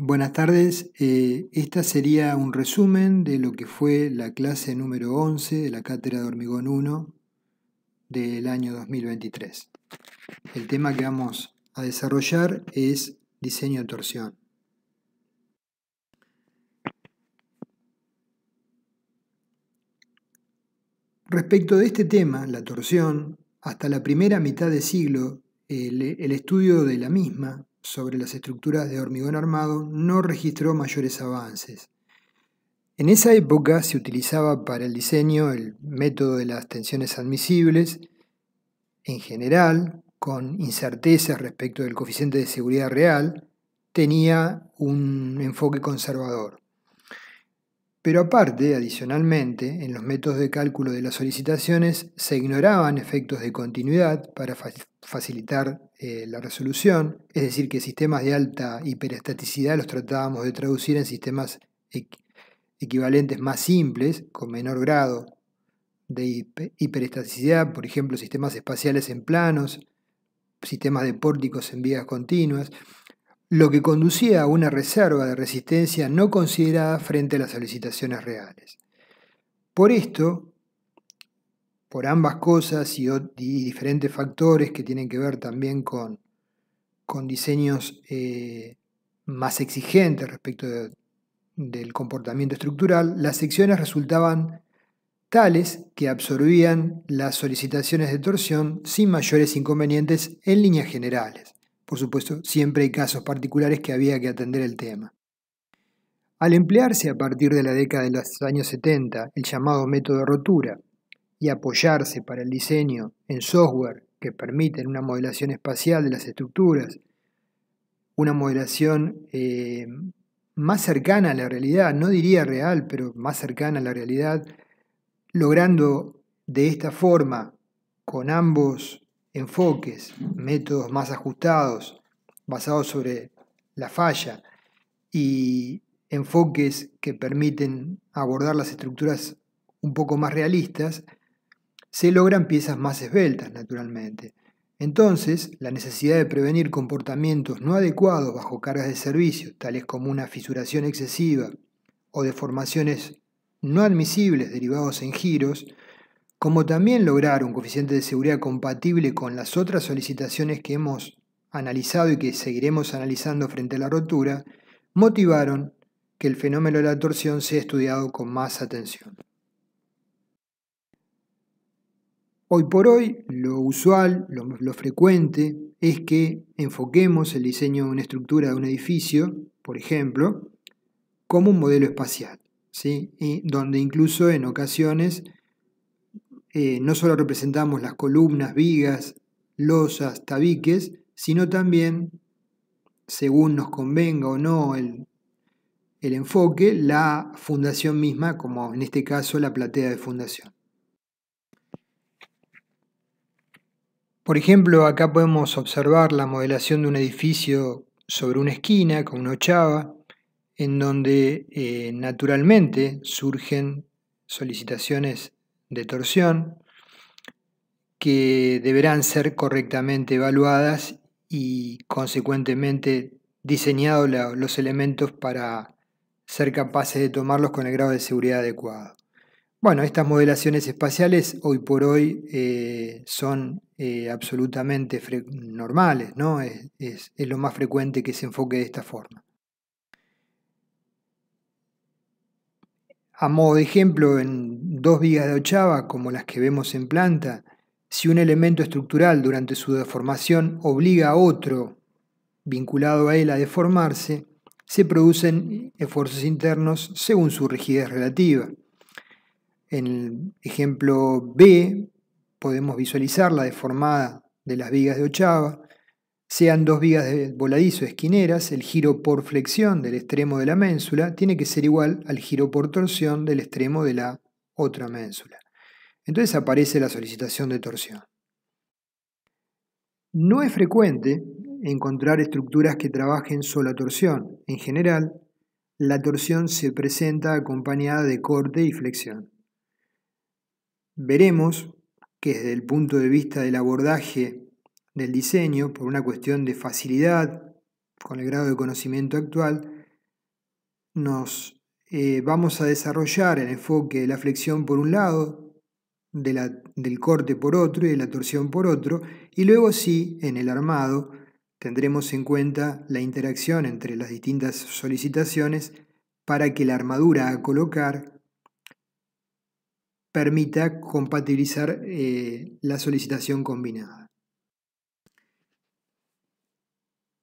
Buenas tardes, eh, esta sería un resumen de lo que fue la clase número 11 de la Cátedra de Hormigón 1 del año 2023. El tema que vamos a desarrollar es diseño de torsión. Respecto de este tema, la torsión, hasta la primera mitad de siglo, el estudio de la misma sobre las estructuras de hormigón armado no registró mayores avances. En esa época se utilizaba para el diseño el método de las tensiones admisibles, en general, con incertezas respecto del coeficiente de seguridad real, tenía un enfoque conservador. Pero aparte, adicionalmente, en los métodos de cálculo de las solicitaciones se ignoraban efectos de continuidad para facilitar eh, la resolución, es decir, que sistemas de alta hiperestaticidad los tratábamos de traducir en sistemas equivalentes más simples, con menor grado de hiperestaticidad, por ejemplo, sistemas espaciales en planos, sistemas de pórticos en vías continuas, lo que conducía a una reserva de resistencia no considerada frente a las solicitaciones reales. Por esto, por ambas cosas y, diferentes factores que tienen que ver también con, con diseños eh, más exigentes respecto del comportamiento estructural, las secciones resultaban tales que absorbían las solicitaciones de torsión sin mayores inconvenientes en líneas generales. Por supuesto, siempre hay casos particulares que había que atender el tema. Al emplearse a partir de la década de los años 70 el llamado método de rotura, y apoyarse para el diseño en software que permiten una modelación espacial de las estructuras, una modelación eh, más cercana a la realidad, no diría real, pero más cercana a la realidad, logrando de esta forma, con ambos enfoques, métodos más ajustados, basados sobre la falla, y enfoques que permiten abordar las estructuras un poco más realistas, se logran piezas más esbeltas, naturalmente. Entonces, la necesidad de prevenir comportamientos no adecuados bajo cargas de servicio, tales como una fisuración excesiva o deformaciones no admisibles derivados en giros, como también lograr un coeficiente de seguridad compatible con las otras solicitaciones que hemos analizado y que seguiremos analizando frente a la rotura, motivaron que el fenómeno de la torsión sea estudiado con más atención. Hoy por hoy, lo usual, lo, frecuente, es que enfoquemos el diseño de una estructura de un edificio, por ejemplo, como un modelo espacial, ¿sí? y donde incluso en ocasiones eh, no solo representamos las columnas, vigas, losas, tabiques, sino también, según nos convenga o no el enfoque, la fundación misma, como en este caso la platea de fundación. Por ejemplo, acá podemos observar la modelación de un edificio sobre una esquina con una ochava, en donde eh, naturalmente surgen solicitaciones de torsión que deberán ser correctamente evaluadas y consecuentemente diseñados los elementos para ser capaces de tomarlos con el grado de seguridad adecuado. Bueno, estas modelaciones espaciales hoy por hoy eh, son eh, absolutamente normales, Es, es lo más frecuente que se enfoque de esta forma. A modo de ejemplo, en dos vigas de ochava, como las que vemos en planta, si un elemento estructural durante su deformación obliga a otro vinculado a él a deformarse, se producen esfuerzos internos según su rigidez relativa. En el ejemplo B podemos visualizar la deformada de las vigas de ochava, sean dos vigas de voladizo esquineras, el giro por flexión del extremo de la ménsula tiene que ser igual al giro por torsión del extremo de la otra ménsula. Entonces aparece la solicitación de torsión. No es frecuente encontrar estructuras que trabajen sola torsión. En general, la torsión se presenta acompañada de corte y flexión. Veremos que desde el punto de vista del abordaje del diseño, por una cuestión de facilidad, con el grado de conocimiento actual, nos eh, vamos a desarrollar el enfoque de la flexión por un lado, del corte por otro y de la torsión por otro, y luego sí, en el armado, tendremos en cuenta la interacción entre las distintas solicitaciones para que la armadura a colocar permita compatibilizar eh, la solicitación combinada.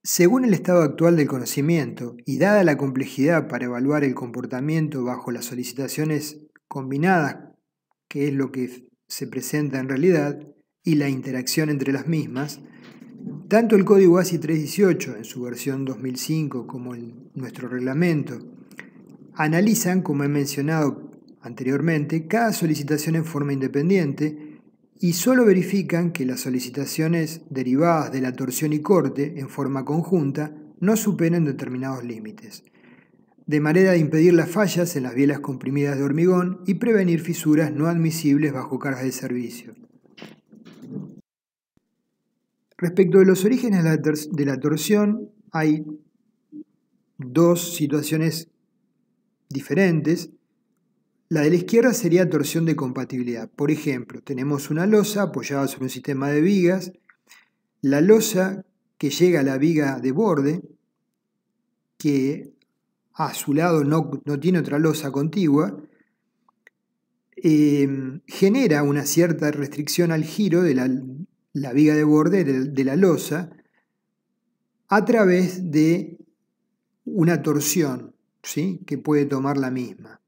Según el estado actual del conocimiento y dada la complejidad para evaluar el comportamiento bajo las solicitaciones combinadas, que es lo que se presenta en realidad, y la interacción entre las mismas, tanto el código ASI 318 en su versión 2005 como en nuestro reglamento analizan, como he mencionado anteriormente cada solicitación en forma independiente y solo verifican que las solicitaciones derivadas de la torsión y corte en forma conjunta no superen determinados límites, de manera de impedir las fallas en las bielas comprimidas de hormigón y prevenir fisuras no admisibles bajo cargas de servicio. Respecto de los orígenes de la torsión, hay dos situaciones diferentes la de la izquierda sería torsión de compatibilidad. Por ejemplo, tenemos una losa apoyada sobre un sistema de vigas. La losa que llega a la viga de borde, que a su lado no, tiene otra losa contigua, eh, genera una cierta restricción al giro de la, viga de borde de, de la losa a través de una torsión ¿sí? que puede tomar la misma.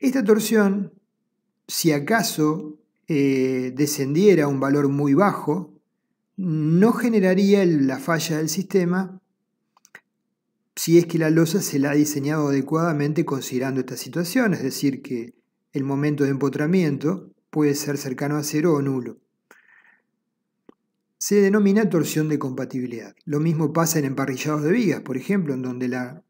Esta torsión, si acaso eh, descendiera a un valor muy bajo, no generaría la falla del sistema si es que la losa se la ha diseñado adecuadamente considerando esta situación, es decir, que el momento de empotramiento puede ser cercano a cero o nulo. Se denomina torsión de compatibilidad. Lo mismo pasa en emparrillados de vigas, por ejemplo, en donde la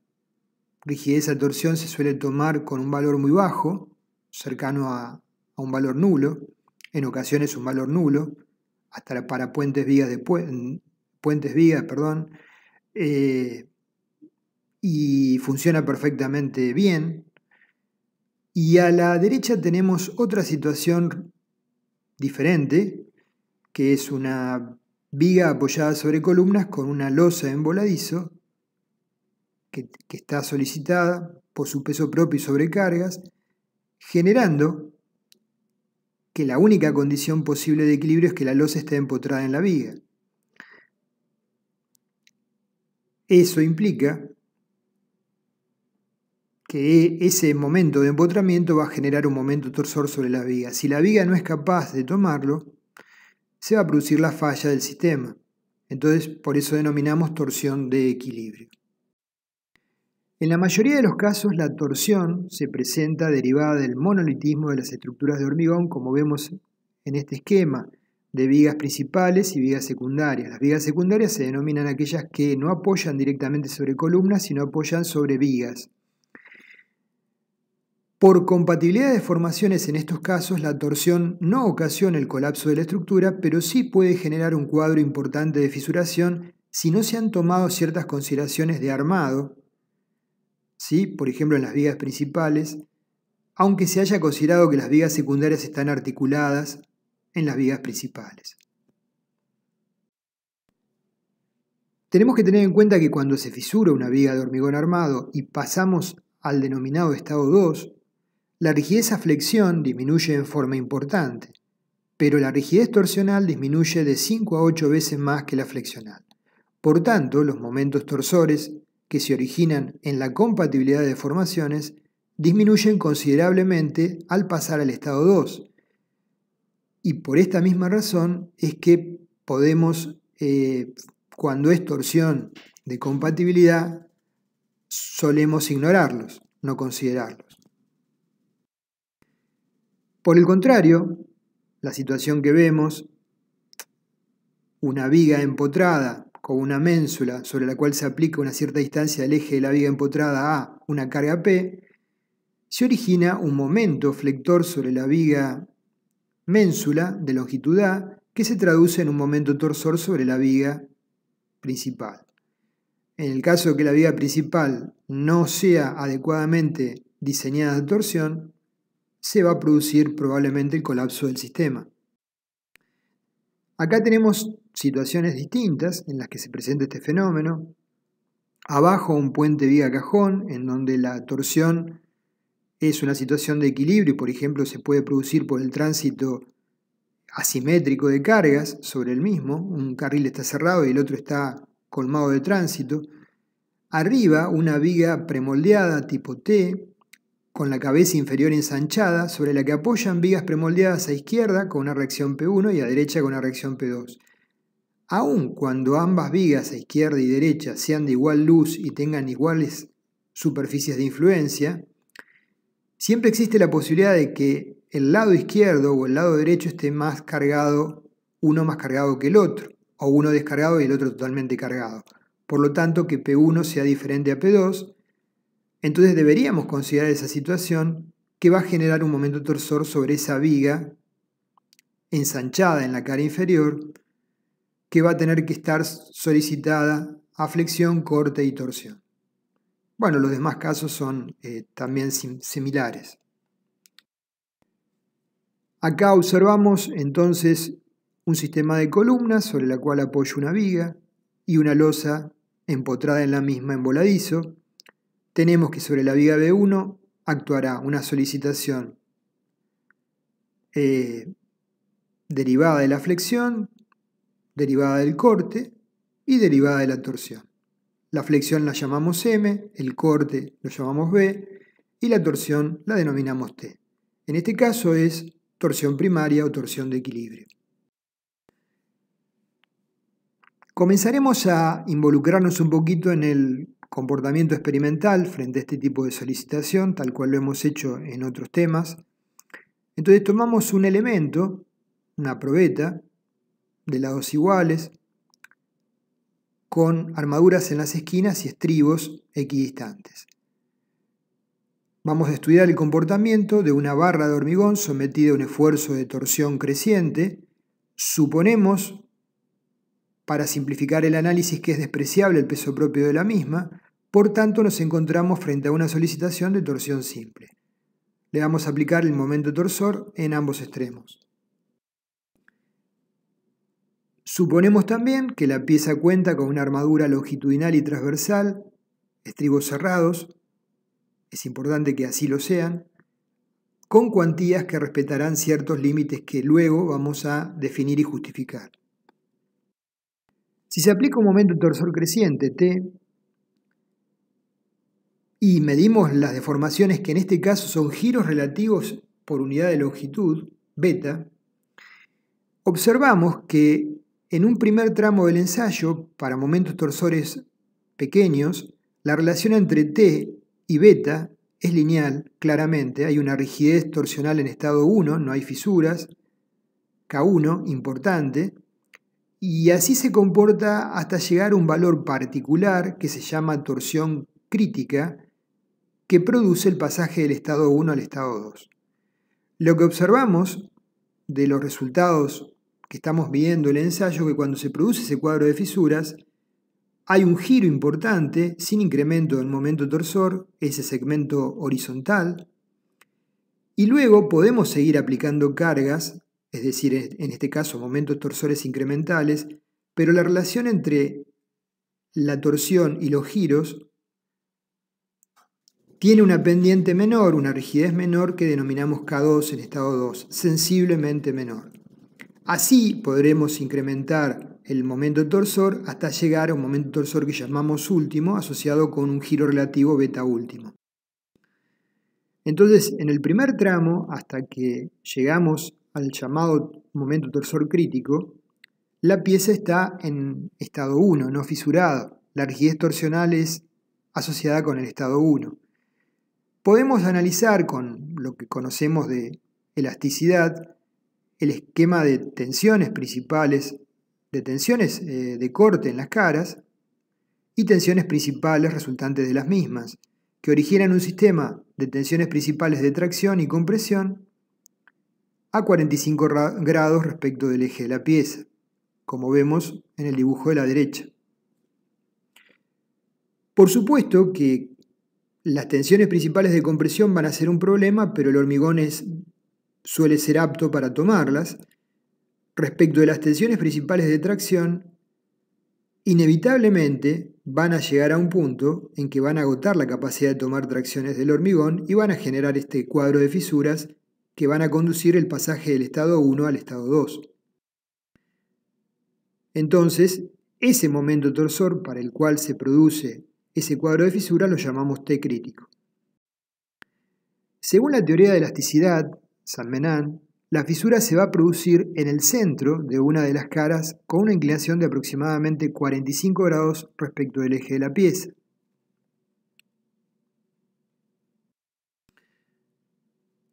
rigidez a torsión se suele tomar con un valor muy bajo, cercano a, un valor nulo, en ocasiones un valor nulo, hasta para puentes vigas, puentes perdón, eh, y funciona perfectamente bien. Y a la derecha tenemos otra situación diferente, que es una viga apoyada sobre columnas con una losa en voladizo que, está solicitada por su peso propio y sobrecargas, generando que la única condición posible de equilibrio es que la losa esté empotrada en la viga. Eso implica que ese momento de empotramiento va a generar un momento torsor sobre la viga. Si la viga no es capaz de tomarlo, se va a producir la falla del sistema. Entonces, por eso denominamos torsión de equilibrio. En la mayoría de los casos, la torsión se presenta derivada del monolitismo de las estructuras de hormigón, como vemos en este esquema, de vigas principales y vigas secundarias. Las vigas secundarias se denominan aquellas que no apoyan directamente sobre columnas, sino apoyan sobre vigas. Por compatibilidad de formaciones en estos casos, la torsión no ocasiona el colapso de la estructura, pero sí puede generar un cuadro importante de fisuración si no se han tomado ciertas consideraciones de armado por ejemplo en las vigas principales, aunque se haya considerado que las vigas secundarias están articuladas en las vigas principales. Tenemos que tener en cuenta que cuando se fisura una viga de hormigón armado y pasamos al denominado estado 2, la rigidez a flexión disminuye en forma importante, pero la rigidez torsional disminuye de 5 a 8 veces más que la flexional. Por tanto, los momentos torsores que se originan en la compatibilidad de formaciones disminuyen considerablemente al pasar al estado 2. Y por esta misma razón es que podemos, eh, cuando es torsión de compatibilidad, solemos ignorarlos, no considerarlos. Por el contrario, la situación que vemos, una viga empotrada o una ménsula sobre la cual se aplica una cierta distancia del eje de la viga empotrada a una carga P, se origina un momento flector sobre la viga ménsula de longitud A que se traduce en un momento torsor sobre la viga principal. En el caso de que la viga principal no sea adecuadamente diseñada de torsión, se va a producir probablemente el colapso del sistema. Acá tenemos situaciones distintas en las que se presenta este fenómeno. Abajo un puente viga cajón en donde la torsión es una situación de equilibrio por ejemplo se puede producir por el tránsito asimétrico de cargas sobre el mismo, un carril está cerrado y el otro está colmado de tránsito. Arriba una viga premoldeada tipo T con la cabeza inferior ensanchada sobre la que apoyan vigas premoldeadas a izquierda con una reacción P1 y a derecha con una reacción P2. Aun cuando ambas vigas a izquierda y derecha sean de igual luz y tengan iguales superficies de influencia, siempre existe la posibilidad de que el lado izquierdo o el lado derecho esté más cargado, uno más cargado que el otro, o uno descargado y el otro totalmente cargado. Por lo tanto, que P1 sea diferente a P2, entonces deberíamos considerar esa situación que va a generar un momento torsor sobre esa viga ensanchada en la cara inferior que va a tener que estar solicitada a flexión, corte y torsión. Bueno, los demás casos son eh, también similares. Acá observamos entonces un sistema de columnas sobre la cual apoya una viga y una losa empotrada en la misma en voladizo. Tenemos que sobre la viga B1 actuará una solicitación eh, derivada de la flexión derivada del corte y derivada de la torsión. La flexión la llamamos M, el corte lo llamamos B y la torsión la denominamos T. En este caso es torsión primaria o torsión de equilibrio. Comenzaremos a involucrarnos un poquito en el comportamiento experimental frente a este tipo de solicitación, tal cual lo hemos hecho en otros temas. Entonces tomamos un elemento, una probeta, de lados iguales, con armaduras en las esquinas y estribos equidistantes. Vamos a estudiar el comportamiento de una barra de hormigón sometida a un esfuerzo de torsión creciente. Suponemos, para simplificar el análisis, que es despreciable el peso propio de la misma, por tanto nos encontramos frente a una solicitación de torsión simple. Le vamos a aplicar el momento torsor en ambos extremos. Suponemos también que la pieza cuenta con una armadura longitudinal y transversal, estribos cerrados, es importante que así lo sean, con cuantías que respetarán ciertos límites que luego vamos a definir y justificar. Si se aplica un momento torsor creciente, T, y medimos las deformaciones que en este caso son giros relativos por unidad de longitud, beta, observamos que en un primer tramo del ensayo, para momentos torsores pequeños, la relación entre T y beta es lineal, claramente. Hay una rigidez torsional en estado 1, no hay fisuras. K1, importante. Y así se comporta hasta llegar a un valor particular que se llama torsión crítica, que produce el pasaje del estado 1 al estado 2. Lo que observamos de los resultados que estamos viendo el ensayo que cuando se produce ese cuadro de fisuras, hay un giro importante sin incremento del momento torsor, ese segmento horizontal, y luego podemos seguir aplicando cargas, es decir, en este caso momentos torsores incrementales, pero la relación entre la torsión y los giros tiene una pendiente menor, una rigidez menor que denominamos K2 en estado 2, sensiblemente menor. Así podremos incrementar el momento torsor hasta llegar a un momento torsor que llamamos último, asociado con un giro relativo beta último. Entonces, en el primer tramo, hasta que llegamos al llamado momento torsor crítico, la pieza está en estado 1, no fisurado. La rigidez torsional es asociada con el estado 1. Podemos analizar con lo que conocemos de elasticidad el esquema de tensiones principales, de tensiones eh, de corte en las caras y tensiones principales resultantes de las mismas, que originan un sistema de tensiones principales de tracción y compresión a 45 grados respecto del eje de la pieza, como vemos en el dibujo de la derecha. Por supuesto que las tensiones principales de compresión van a ser un problema, pero el hormigón es suele ser apto para tomarlas. Respecto de las tensiones principales de tracción, inevitablemente van a llegar a un punto en que van a agotar la capacidad de tomar tracciones del hormigón y van a generar este cuadro de fisuras que van a conducir el pasaje del estado 1 al estado 2. Entonces, ese momento torsor para el cual se produce ese cuadro de fisuras lo llamamos T crítico. Según la teoría de elasticidad, San la fisura se va a producir en el centro de una de las caras con una inclinación de aproximadamente 45 grados respecto del eje de la pieza.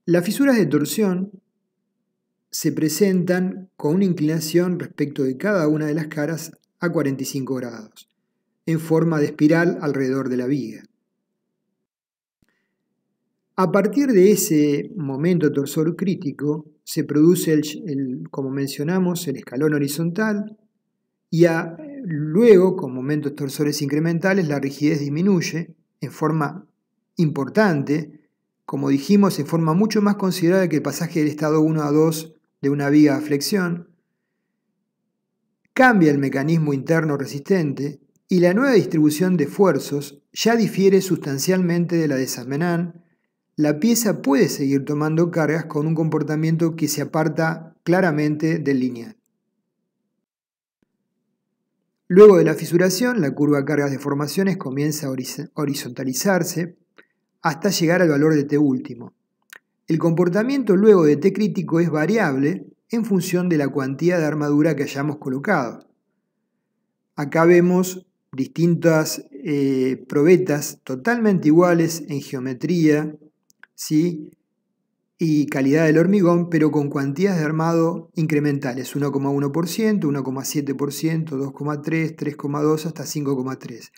Las fisuras de torsión se presentan con una inclinación respecto de cada una de las caras a 45 grados, en forma de espiral alrededor de la viga. A partir de ese momento torsor crítico se produce, el, como mencionamos, el escalón horizontal y luego, con momentos torsores incrementales, la rigidez disminuye en forma importante, como dijimos, en forma mucho más considerable que el pasaje del estado 1 a 2 de una viga a flexión. Cambia el mecanismo interno resistente y la nueva distribución de esfuerzos ya difiere sustancialmente de la de San la pieza puede seguir tomando cargas con un comportamiento que se aparta claramente del lineal. Luego de la fisuración, la curva cargas de formaciones comienza a horizontalizarse hasta llegar al valor de T último. El comportamiento luego de T crítico es variable en función de la cuantía de armadura que hayamos colocado. Acá vemos distintas eh, probetas totalmente iguales en geometría, ¿sí? y calidad del hormigón, pero con cuantías de armado incrementales, 1,1%, 1,7%, 2,3%, 3,2% hasta 5,3%.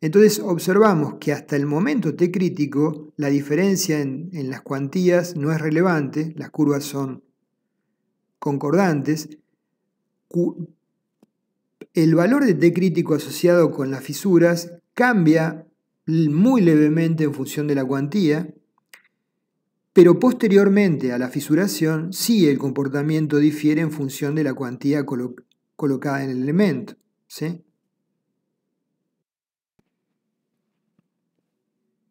Entonces observamos que hasta el momento T crítico la diferencia en, en las cuantías no es relevante, las curvas son concordantes. El valor de T crítico asociado con las fisuras cambia muy levemente en función de la cuantía, pero posteriormente a la fisuración sí el comportamiento difiere en función de la cuantía colocada en el elemento.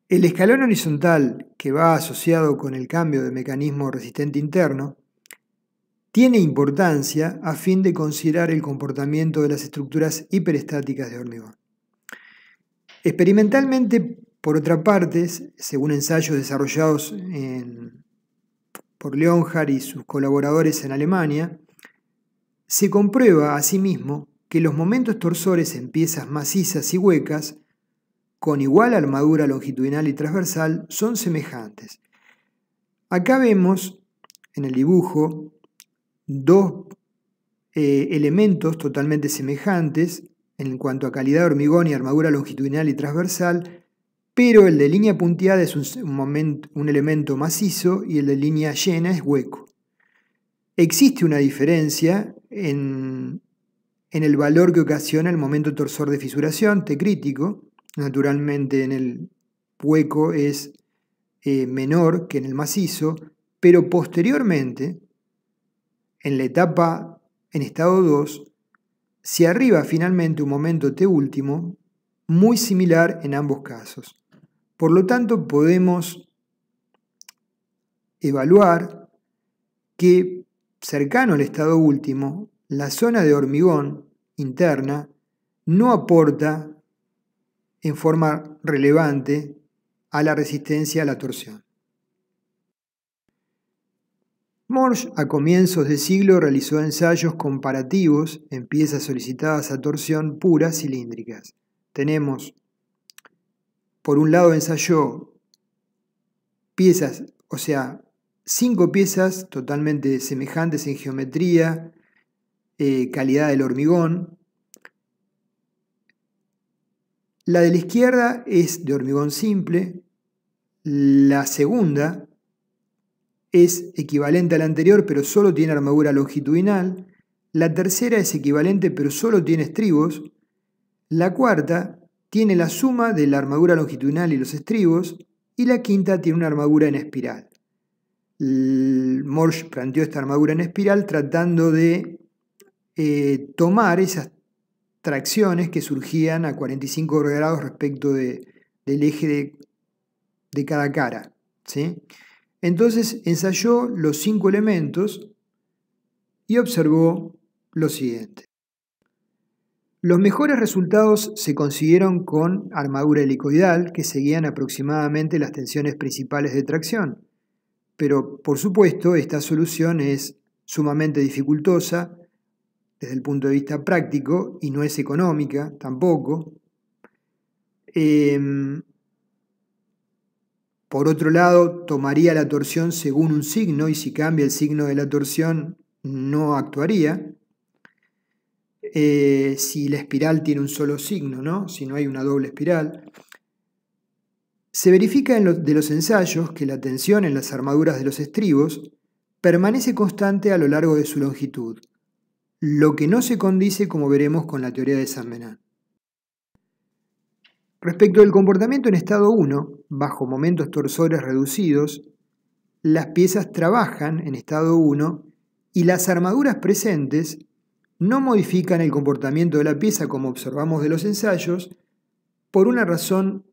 El escalón horizontal que va asociado con el cambio de mecanismo resistente interno tiene importancia a fin de considerar el comportamiento de las estructuras hiperestáticas de hormigón. Experimentalmente por otra parte, según ensayos desarrollados por Leonhard y sus colaboradores en Alemania, se comprueba asimismo que los momentos torsores en piezas macizas y huecas, con igual armadura longitudinal y transversal, son semejantes. Acá vemos en el dibujo dos eh, elementos totalmente semejantes en cuanto a calidad de hormigón y armadura longitudinal y transversal, pero el de línea punteada es un, elemento macizo y el de línea llena es hueco. Existe una diferencia en, el valor que ocasiona el momento torsor de fisuración, T crítico. Naturalmente en el hueco es eh, menor que en el macizo, pero posteriormente, en la etapa en estado 2, se arriba finalmente un momento T último muy similar en ambos casos. Por lo tanto, podemos evaluar que cercano al estado último, la zona de hormigón interna no aporta en forma relevante a la resistencia a la torsión. Morsch a comienzos de siglo realizó ensayos comparativos en piezas solicitadas a torsión pura cilíndricas. Tenemos por un lado ensayó piezas, o sea, cinco piezas totalmente semejantes en geometría, eh, calidad del hormigón. La de la izquierda es de hormigón simple, la segunda es equivalente a la anterior pero solo tiene armadura longitudinal, la tercera es equivalente pero solo tiene estribos, la cuarta tiene la suma de la armadura longitudinal y los estribos, y la quinta tiene una armadura en espiral. Morsch planteó esta armadura en espiral tratando de eh, tomar esas tracciones que surgían a 45 grados respecto del eje de, cada cara. Entonces ensayó los cinco elementos y observó lo siguiente. Los mejores resultados se consiguieron con armadura helicoidal que seguían aproximadamente las tensiones principales de tracción. Pero, por supuesto, esta solución es sumamente dificultosa desde el punto de vista práctico y no es económica tampoco. Em, por otro lado, tomaría la torsión según un signo y si cambia el signo de la torsión no actuaría. Eh, si la espiral tiene un solo signo, si no hay una doble espiral. Se verifica de los ensayos que la tensión en las armaduras de los estribos permanece constante a lo largo de su longitud, lo que no se condice como veremos con la teoría de San Respecto del comportamiento en estado 1, bajo momentos torsores reducidos, las piezas trabajan en estado 1 y las armaduras presentes no modifican el comportamiento de la pieza como observamos de los ensayos por una razón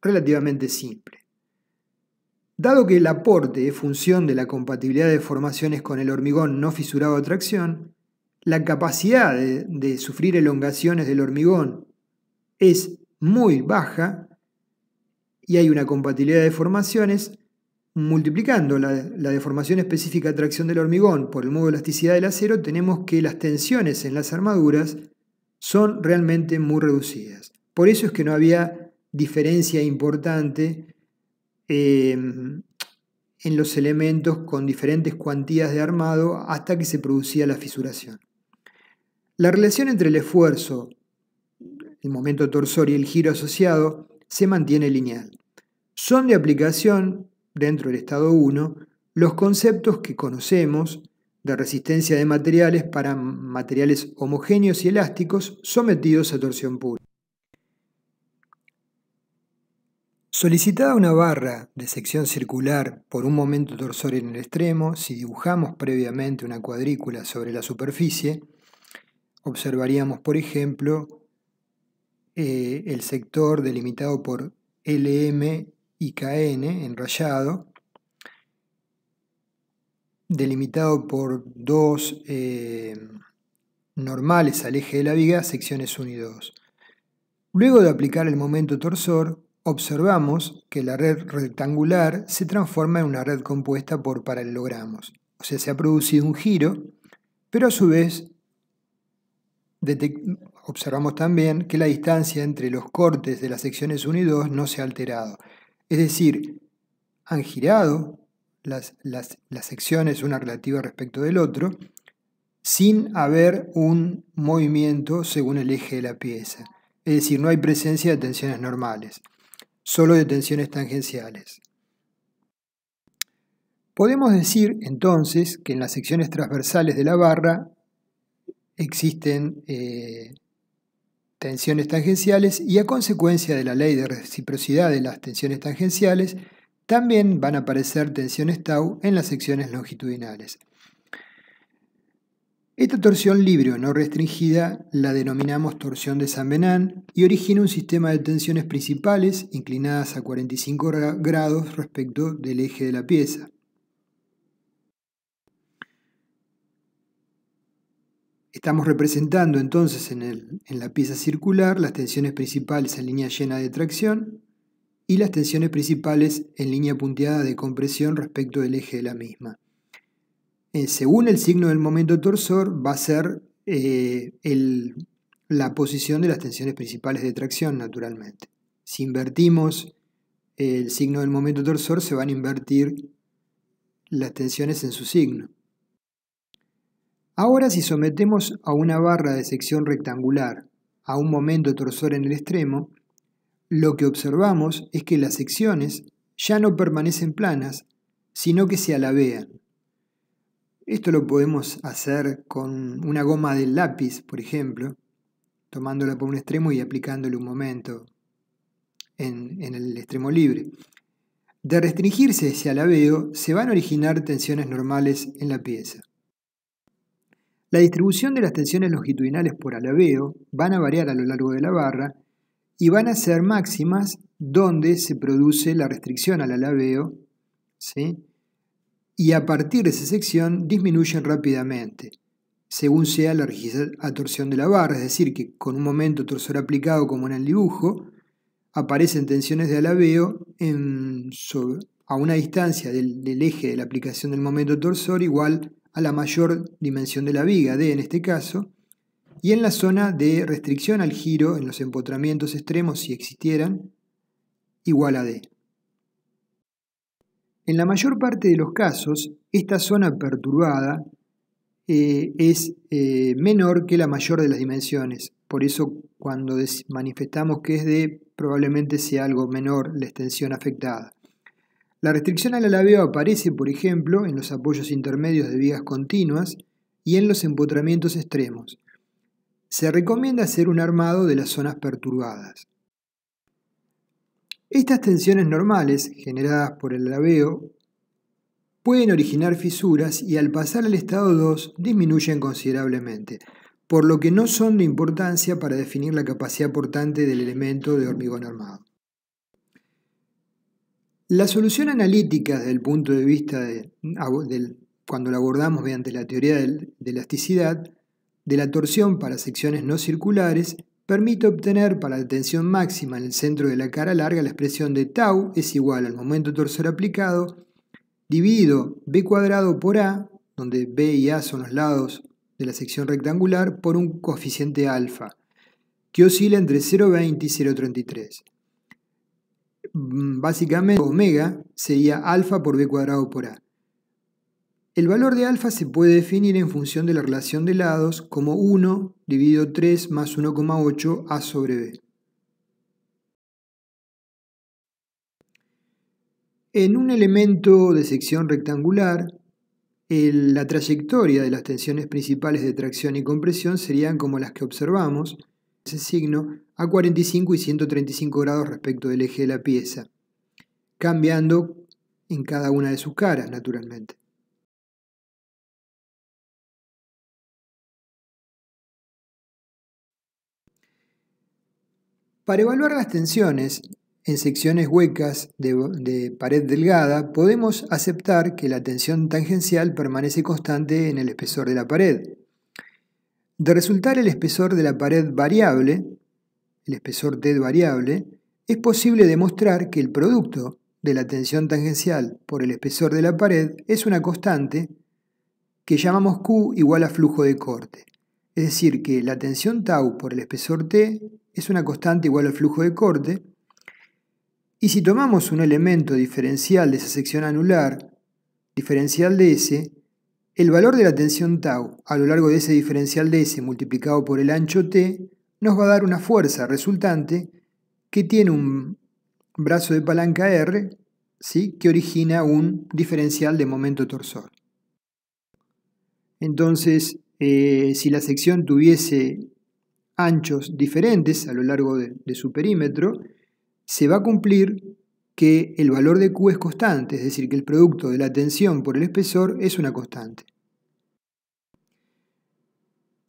relativamente simple. Dado que el aporte es función de la compatibilidad de formaciones con el hormigón no fisurado a tracción, la capacidad de, sufrir elongaciones del hormigón es muy baja y hay una compatibilidad de formaciones Multiplicando la, deformación específica de tracción del hormigón por el modo de elasticidad del acero, tenemos que las tensiones en las armaduras son realmente muy reducidas. Por eso es que no había diferencia importante em, en los elementos con diferentes cuantías de armado hasta que se producía la fisuración. La relación entre el esfuerzo, el momento torsor y el giro asociado se mantiene lineal. Son de aplicación dentro del estado 1, los conceptos que conocemos de resistencia de materiales para materiales homogéneos y elásticos sometidos a torsión pura. Solicitada una barra de sección circular por un momento torsor en el extremo, si dibujamos previamente una cuadrícula sobre la superficie, observaríamos, por ejemplo, eh, el sector delimitado por LM KN, enrayado, delimitado por dos eh, normales al eje de la viga, secciones 1 y 2. Luego de aplicar el momento torsor, observamos que la red rectangular se transforma en una red compuesta por paralelogramos. O sea, se ha producido un giro, pero a su vez observamos también que la distancia entre los cortes de las secciones 1 y 2 no se ha alterado, es decir, han girado las, secciones una relativa respecto del otro sin haber un movimiento según el eje de la pieza. Es decir, no hay presencia de tensiones normales, solo de tensiones tangenciales. Podemos decir entonces que en las secciones transversales de la barra existen eh, tensiones tangenciales y a consecuencia de la ley de reciprocidad de las tensiones tangenciales, también van a aparecer tensiones tau en las secciones longitudinales. Esta torsión libre o no restringida la denominamos torsión de San Benán y origina un sistema de tensiones principales inclinadas a 45 grados respecto del eje de la pieza. Estamos representando entonces en, la pieza circular las tensiones principales en línea llena de tracción y las tensiones principales en línea punteada de compresión respecto del eje de la misma. Eh, según el signo del momento torsor va a ser eh, la posición de las tensiones principales de tracción naturalmente. Si invertimos el signo del momento torsor se van a invertir las tensiones en su signo. Ahora si sometemos a una barra de sección rectangular a un momento torsor en el extremo, lo que observamos es que las secciones ya no permanecen planas, sino que se alabean. Esto lo podemos hacer con una goma del lápiz, por ejemplo, tomándola por un extremo y aplicándole un momento en, en el extremo libre. De restringirse ese alabeo, se van a originar tensiones normales en la pieza. La distribución de las tensiones longitudinales por alabeo van a variar a lo largo de la barra y van a ser máximas donde se produce la restricción al alabeo ¿sí? y a partir de esa sección disminuyen rápidamente según sea la rigidez a torsión de la barra, es decir, que con un momento torsor aplicado como en el dibujo, aparecen tensiones de alabeo a una distancia del, del eje de la aplicación del momento torsor igual a la mayor dimensión de la viga, D en este caso, y en la zona de restricción al giro, en los empotramientos extremos si existieran, igual a D. En la mayor parte de los casos, esta zona perturbada eh, es eh, menor que la mayor de las dimensiones. Por eso cuando manifestamos que es D, probablemente sea algo menor la extensión afectada. La restricción al alaveo aparece, por ejemplo, en los apoyos intermedios de vigas continuas y en los empotramientos extremos. Se recomienda hacer un armado de las zonas perturbadas. Estas tensiones normales generadas por el alabeo pueden originar fisuras y al pasar al estado 2 disminuyen considerablemente, por lo que no son de importancia para definir la capacidad portante del elemento de hormigón armado. La solución analítica desde el punto de vista de, cuando la abordamos mediante la teoría de elasticidad de la torsión para secciones no circulares permite obtener para la tensión máxima en el centro de la cara larga la expresión de tau es igual al momento torsor aplicado dividido b cuadrado por a, donde b y a son los lados de la sección rectangular, por un coeficiente alfa, que oscila entre 0,20 y 0,33. Mm, básicamente omega sería alfa por b cuadrado por a. El valor de alfa se puede definir en función de la relación de lados como 1 dividido 3 más 1,8 a sobre b. En un elemento de sección rectangular, la trayectoria de las tensiones principales de tracción y compresión serían como las que observamos, ese signo a 45 y 135 grados respecto del eje de la pieza, cambiando en cada una de sus caras, naturalmente. Para evaluar las tensiones en secciones huecas de, pared delgada, podemos aceptar que la tensión tangencial permanece constante en el espesor de la pared, de resultar el espesor de la pared variable, el espesor T variable, es posible demostrar que el producto de la tensión tangencial por el espesor de la pared es una constante que llamamos Q igual a flujo de corte. Es decir, que la tensión tau por el espesor T es una constante igual al flujo de corte. Y si tomamos un elemento diferencial de esa sección anular, diferencial de S, el valor de la tensión tau a lo largo de ese diferencial de S multiplicado por el ancho T nos va a dar una fuerza resultante que tiene un brazo de palanca R ¿sí? que origina un diferencial de momento torsor. Entonces, eh, si la sección tuviese anchos diferentes a lo largo de su perímetro, se va a cumplir que el valor de Q es constante, es decir, que el producto de la tensión por el espesor es una constante.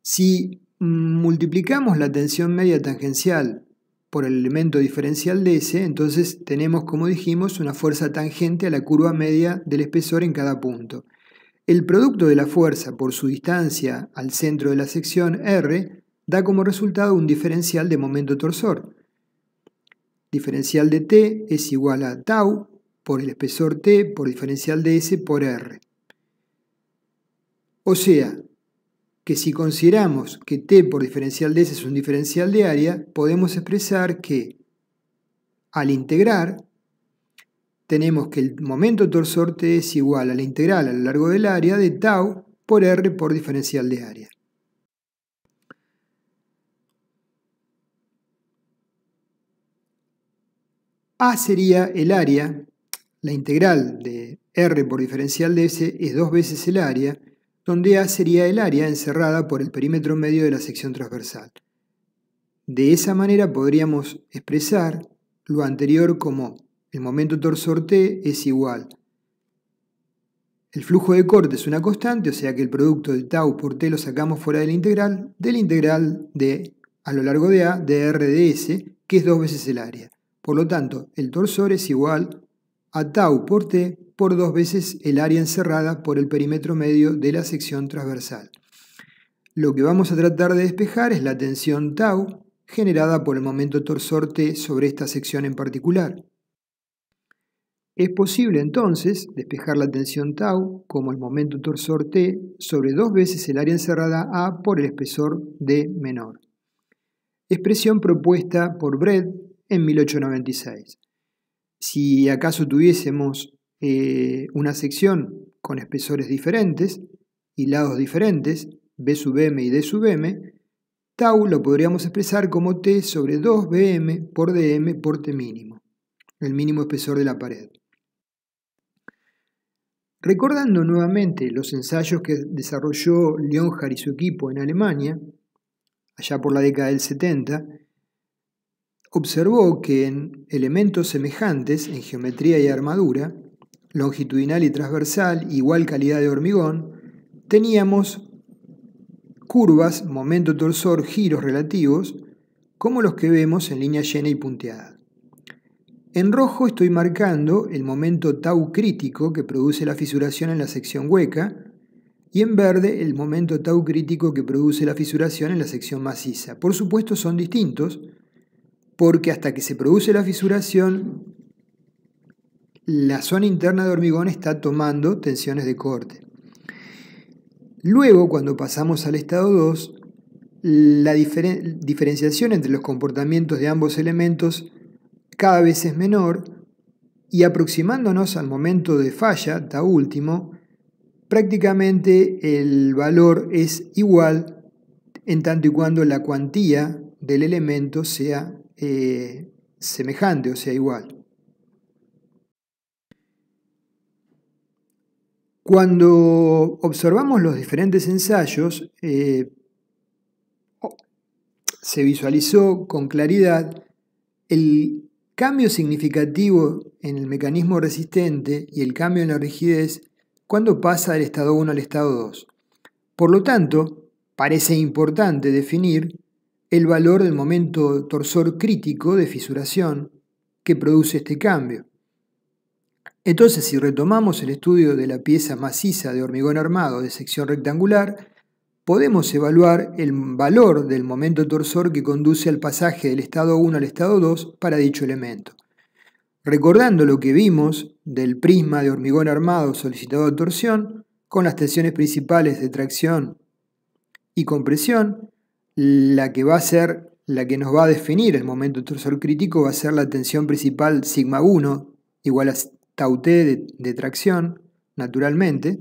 Si multiplicamos la tensión media tangencial por el elemento diferencial de S, entonces tenemos, como dijimos, una fuerza tangente a la curva media del espesor en cada punto. El producto de la fuerza por su distancia al centro de la sección R da como resultado un diferencial de momento torsor. Diferencial de t es igual a tau por el espesor t por diferencial de s por r. O sea, que si consideramos que t por diferencial de s es un diferencial de área, podemos expresar que al integrar tenemos que el momento torsor t es igual a la integral a lo largo del área de tau por r por diferencial de área. A sería el área, la integral de R por diferencial de S es dos veces el área, donde A sería el área encerrada por el perímetro medio de la sección transversal. De esa manera podríamos expresar lo anterior como el momento torsor T es igual. El flujo de corte es una constante, o sea que el producto de tau por T lo sacamos fuera de la integral, de la integral de a lo largo de A de R de S, que es dos veces el área. Por lo tanto, el torsor es igual a tau por t por dos veces el área encerrada por el perímetro medio de la sección transversal. Lo que vamos a tratar de despejar es la tensión tau generada por el momento torsor t sobre esta sección en particular. Es posible entonces despejar la tensión tau como el momento torsor t sobre dos veces el área encerrada a por el espesor d menor. Expresión propuesta por Bred en 1896. Si acaso tuviésemos eh, una sección con espesores diferentes, y lados diferentes, B sub m y D sub m, tau lo podríamos expresar como T sobre 2bm por dm por T mínimo, el mínimo espesor de la pared. Recordando nuevamente los ensayos que desarrolló Leonhard y su equipo en Alemania, allá por la década del 70, observó que en elementos semejantes en geometría y armadura, longitudinal y transversal, igual calidad de hormigón, teníamos curvas, momento torsor, giros relativos, como los que vemos en línea llena y punteada. En rojo estoy marcando el momento tau crítico que produce la fisuración en la sección hueca y en verde el momento tau crítico que produce la fisuración en la sección maciza. Por supuesto son distintos, porque hasta que se produce la fisuración, la zona interna de hormigón está tomando tensiones de corte. Luego, cuando pasamos al estado 2, la diferenciación entre los comportamientos de ambos elementos cada vez es menor y aproximándonos al momento de falla, da último, prácticamente el valor es igual en tanto y cuando la cuantía del elemento sea eh, semejante, o sea, igual. Cuando observamos los diferentes ensayos, eh, se visualizó con claridad el cambio significativo en el mecanismo resistente y el cambio en la rigidez cuando pasa del estado 1 al estado 2. Por lo tanto, parece importante definir el valor del momento torsor crítico de fisuración que produce este cambio. Entonces, si retomamos el estudio de la pieza maciza de hormigón armado de sección rectangular, podemos evaluar el valor del momento torsor que conduce al pasaje del estado 1 al estado 2 para dicho elemento. Recordando lo que vimos del prisma de hormigón armado solicitado a torsión, con las tensiones principales de tracción y compresión, la que va a ser la que nos va a definir el momento torsor crítico va a ser la tensión principal sigma 1 igual a tau t de, tracción, naturalmente.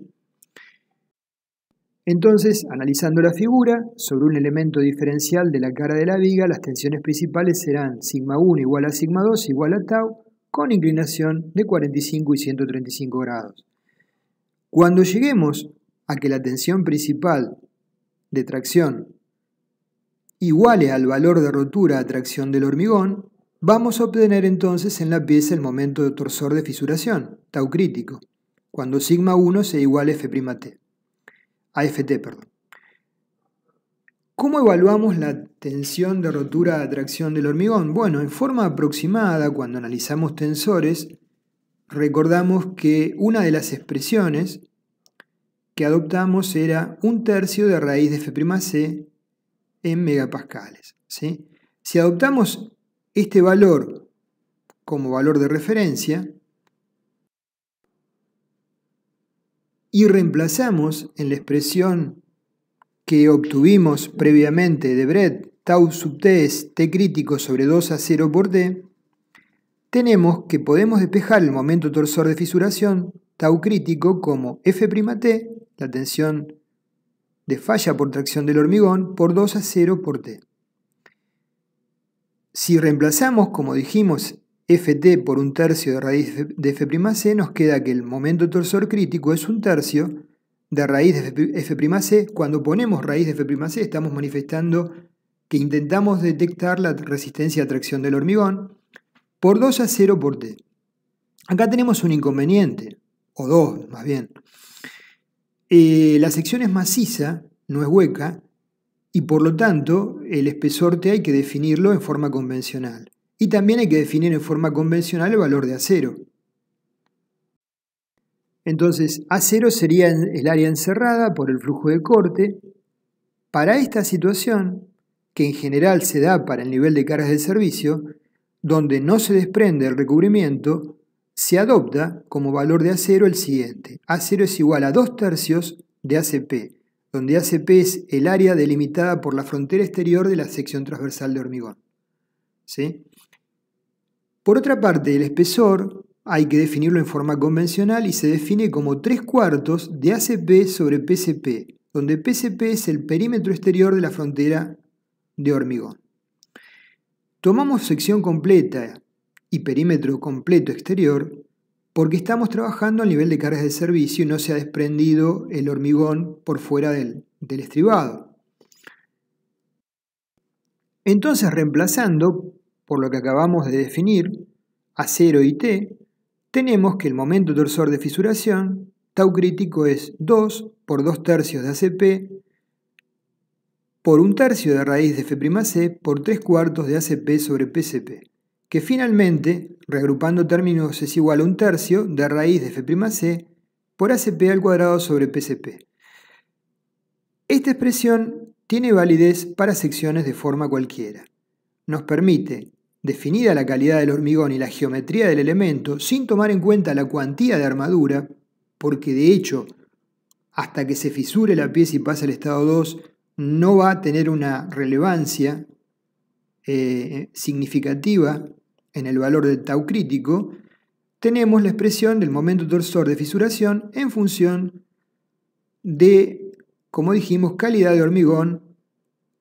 Entonces, analizando la figura, sobre un elemento diferencial de la cara de la viga, las tensiones principales serán sigma 1 igual a sigma 2 igual a tau, con inclinación de 45 y 135 grados. Cuando lleguemos a que la tensión principal de tracción iguales al valor de rotura a tracción del hormigón, vamos a obtener entonces en la pieza el momento de torsor de fisuración, tau crítico, cuando sigma 1 se igual a F't, a Ft, perdón. ¿Cómo evaluamos la tensión de rotura a tracción del hormigón? Bueno, en forma aproximada, cuando analizamos tensores, recordamos que una de las expresiones que adoptamos era un tercio de raíz de F'C en megapascales. Si adoptamos este valor como valor de referencia y reemplazamos en la expresión que obtuvimos previamente de Brett tau sub t es t crítico sobre 2 a 0 por t, tenemos que podemos despejar el momento torsor de fisuración tau crítico como f' t, la tensión de falla por tracción del hormigón por 2 a 0 por T. Si reemplazamos, como dijimos, Ft por un tercio de raíz de F'C, nos queda que el momento torsor crítico es un tercio de raíz de F'C. Cuando ponemos raíz de F'C estamos manifestando que intentamos detectar la resistencia a tracción del hormigón por 2 a 0 por T. Acá tenemos un inconveniente, o dos más bien. Eh, la sección es maciza, no es hueca, y por lo tanto el espesor te hay que definirlo en forma convencional. Y también hay que definir en forma convencional el valor de acero. Entonces, acero sería el área encerrada por el flujo de corte. Para esta situación, que en general se da para el nivel de cargas de servicio, donde no se desprende el recubrimiento, se adopta como valor de acero el siguiente. A0 es igual a 2 tercios de ACP, donde ACP es el área delimitada por la frontera exterior de la sección transversal de hormigón. Por otra parte, el espesor hay que definirlo en forma convencional y se define como 3 cuartos de ACP sobre PCP, donde PCP es el perímetro exterior de la frontera de hormigón. Tomamos sección completa y perímetro completo exterior porque estamos trabajando a nivel de cargas de servicio y no se ha desprendido el hormigón por fuera del, del estribado. Entonces, reemplazando por lo que acabamos de definir, acero y T, tenemos que el momento torsor de fisuración, tau crítico es 2 por 2 tercios de ACP por 1 tercio de raíz de F'C por 3 cuartos de ACP sobre PCP que finalmente, reagrupando términos, es igual a un tercio de raíz de F'C por ACP al cuadrado sobre PCP. Esta expresión tiene validez para secciones de forma cualquiera. Nos permite, definida la calidad del hormigón y la geometría del elemento, sin tomar en cuenta la cuantía de armadura, porque de hecho, hasta que se fisure la pieza y pase al estado 2, no va a tener una relevancia eh, significativa en el valor del tau crítico, tenemos la expresión del momento torsor de fisuración en función de, como dijimos, calidad de hormigón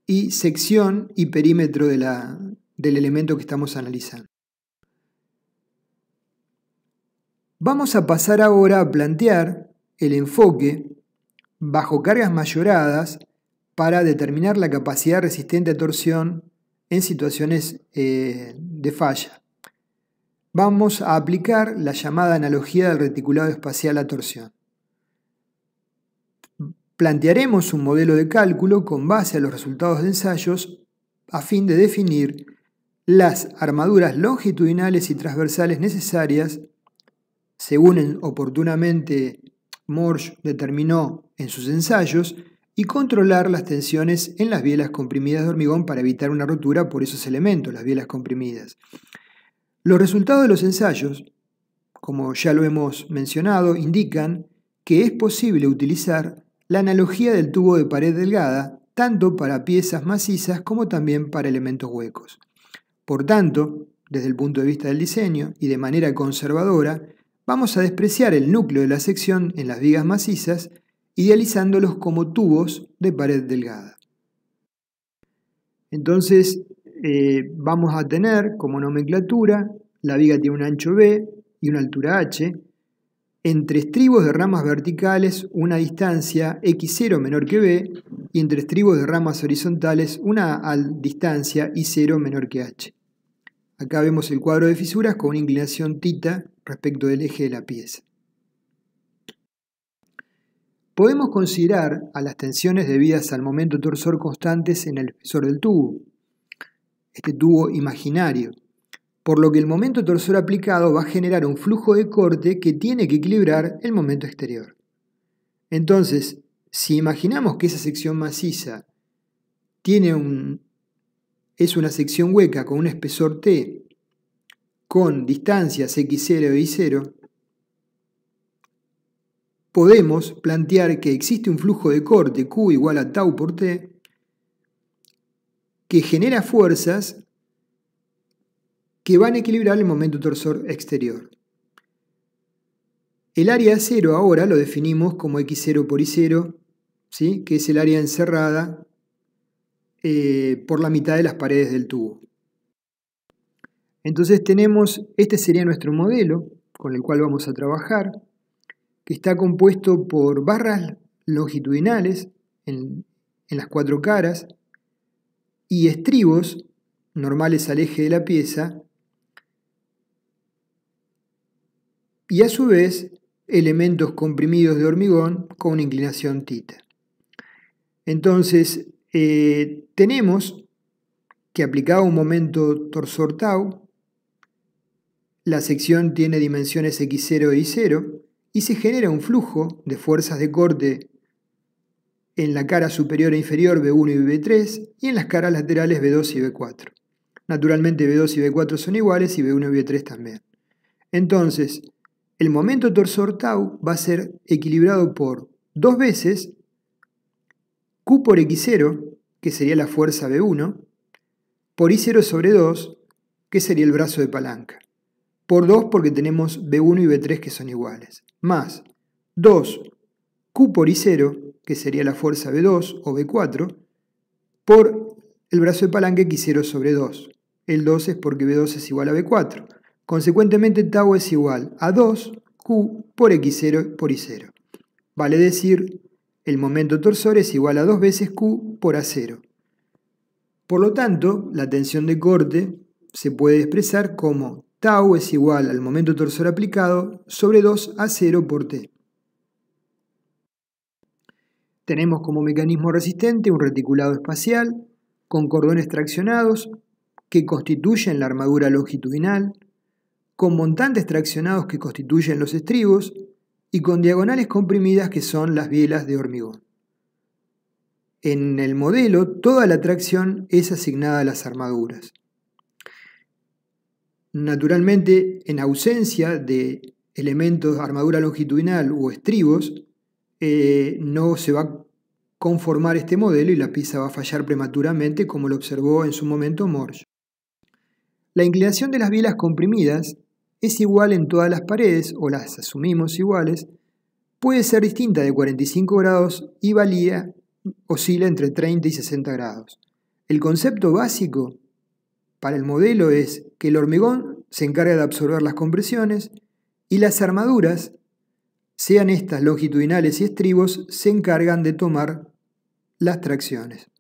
y sección y perímetro de la, del elemento que estamos analizando. Vamos a pasar ahora a plantear el enfoque bajo cargas mayoradas para determinar la capacidad resistente a torsión en situaciones eh, de falla vamos a aplicar la llamada analogía del reticulado espacial a torsión. Plantearemos un modelo de cálculo con base a los resultados de ensayos a fin de definir las armaduras longitudinales y transversales necesarias, según oportunamente Morsch determinó en sus ensayos, y controlar las tensiones en las bielas comprimidas de hormigón para evitar una rotura por esos elementos, las bielas comprimidas. Los resultados de los ensayos, como ya lo hemos mencionado, indican que es posible utilizar la analogía del tubo de pared delgada tanto para piezas macizas como también para elementos huecos. Por tanto, desde el punto de vista del diseño y de manera conservadora, vamos a despreciar el núcleo de la sección en las vigas macizas, idealizándolos como tubos de pared delgada. Entonces, eh, vamos a tener como nomenclatura, la viga tiene un ancho B y una altura H, entre estribos de ramas verticales una distancia x0 menor que b y entre estribos de ramas horizontales una distancia y0 menor que h. Acá vemos el cuadro de fisuras con una inclinación tita respecto del eje de la pieza. Podemos considerar a las tensiones debidas al momento torsor constantes en el espesor del tubo este tubo imaginario. Por lo que el momento torsor aplicado va a generar un flujo de corte que tiene que equilibrar el momento exterior. Entonces, si imaginamos que esa sección maciza tiene un, es una sección hueca con un espesor T con distancias X0 y 0, podemos plantear que existe un flujo de corte Q igual a tau por T que genera fuerzas que van a equilibrar el momento torsor exterior. El área cero ahora lo definimos como x0 por y0, ¿sí? que es el área encerrada eh, por la mitad de las paredes del tubo. Entonces tenemos, este sería nuestro modelo con el cual vamos a trabajar, que está compuesto por barras longitudinales en las cuatro caras, y estribos normales al eje de la pieza y a su vez elementos comprimidos de hormigón con una inclinación tita. Entonces, eh, tenemos que aplicado un momento torsor tau, la sección tiene dimensiones x0 y 0 y se genera un flujo de fuerzas de corte en la cara superior e inferior B1 y B3 y en las caras laterales B2 y B4. Naturalmente B2 y B4 son iguales y B1 y B3 también. Entonces, el momento torsor tau va a ser equilibrado por dos veces Q por X0, que sería la fuerza B1, por I0 sobre 2, que sería el brazo de palanca. Por 2 porque tenemos B1 y B3 que son iguales. Más 2 Q por I0, que sería la fuerza B2 o B4, por el brazo de palanca X0 sobre 2. El 2 es porque B2 es igual a B4. Consecuentemente, tau es igual a 2Q por X0 por I0. Vale decir, el momento torsor es igual a 2 veces Q por A0. Por lo tanto, la tensión de corte se puede expresar como tau es igual al momento torsor aplicado sobre 2 a 0 por T. Tenemos como mecanismo resistente un reticulado espacial con cordones traccionados que constituyen la armadura longitudinal, con montantes traccionados que constituyen los estribos y con diagonales comprimidas que son las bielas de hormigón. En el modelo, toda la tracción es asignada a las armaduras. Naturalmente, en ausencia de elementos armadura longitudinal o estribos, eh, no se va a conformar este modelo y la pieza va a fallar prematuramente como lo observó en su momento Morge. La inclinación de las bielas comprimidas es igual en todas las paredes, o las asumimos iguales, puede ser distinta de 45 grados y valía oscila entre 30 y 60 grados. El concepto básico para el modelo es que el hormigón se encarga de absorber las compresiones y las armaduras sean estas longitudinales y estribos, se encargan de tomar las tracciones.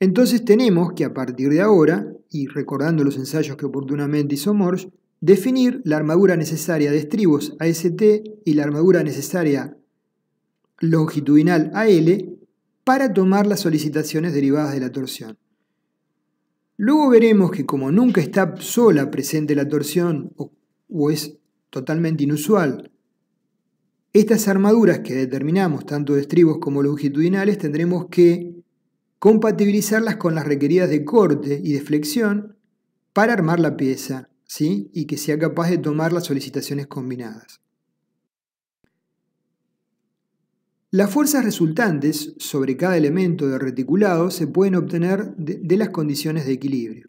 Entonces tenemos que a partir de ahora, y recordando los ensayos que oportunamente hizo Morsch, definir la armadura necesaria de estribos AST y la armadura necesaria longitudinal AL para tomar las solicitaciones derivadas de la torsión. Luego veremos que como nunca está sola presente la torsión o, es totalmente inusual. Estas armaduras que determinamos, tanto de estribos como longitudinales, tendremos que compatibilizarlas con las requeridas de corte y de flexión para armar la pieza ¿sí? y que sea capaz de tomar las solicitaciones combinadas. Las fuerzas resultantes sobre cada elemento de reticulado se pueden obtener de, de, las condiciones de equilibrio.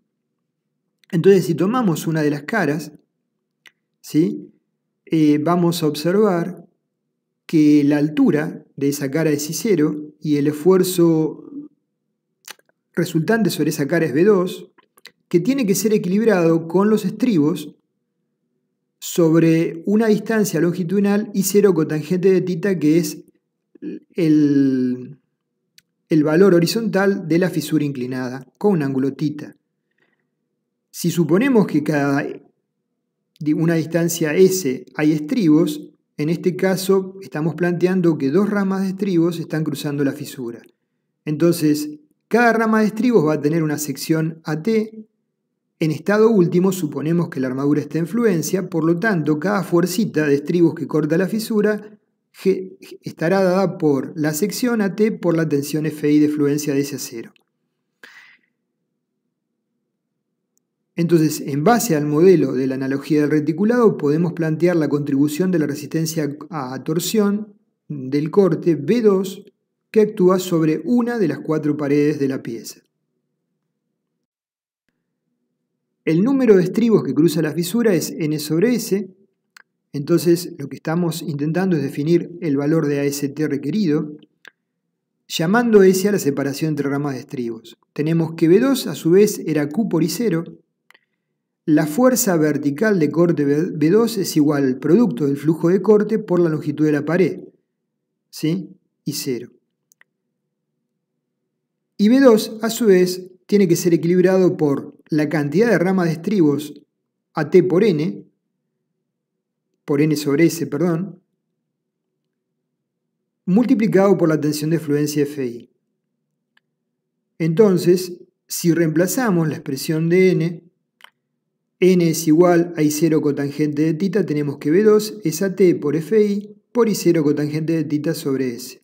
Entonces, si tomamos una de las caras, ¿sí? Eh, vamos a observar que la altura de esa cara es I0 y el esfuerzo resultante sobre esa cara es B2, que tiene que ser equilibrado con los estribos sobre una distancia longitudinal I0 cotangente de tita que es el, el valor horizontal de la fisura inclinada con un ángulo tita. Si suponemos que cada una distancia S hay estribos, en este caso estamos planteando que dos ramas de estribos están cruzando la fisura. Entonces, cada rama de estribos va a tener una sección AT. En estado último suponemos que la armadura está en fluencia, por lo tanto, cada fuercita de estribos que corta la fisura estará dada por la sección AT por la tensión FI de fluencia de ese acero. Entonces, en base al modelo de la analogía del reticulado, podemos plantear la contribución de la resistencia a torsión del corte B2 que actúa sobre una de las cuatro paredes de la pieza. El número de estribos que cruza la fisura es n sobre s, entonces lo que estamos intentando es definir el valor de AST requerido, llamando S a la separación entre ramas de estribos. Tenemos que B2 a su vez era Q por I0, la fuerza vertical de corte B2 es igual al producto del flujo de corte por la longitud de la pared. ¿Sí? Y cero. Y B2, a su vez, tiene que ser equilibrado por la cantidad de ramas de estribos T por N, por N sobre S, perdón, multiplicado por la tensión de fluencia FI. Entonces, si reemplazamos la expresión de N n es igual a I0 cotangente de tita, tenemos que B2 es AT por FI por I0 cotangente de tita sobre S.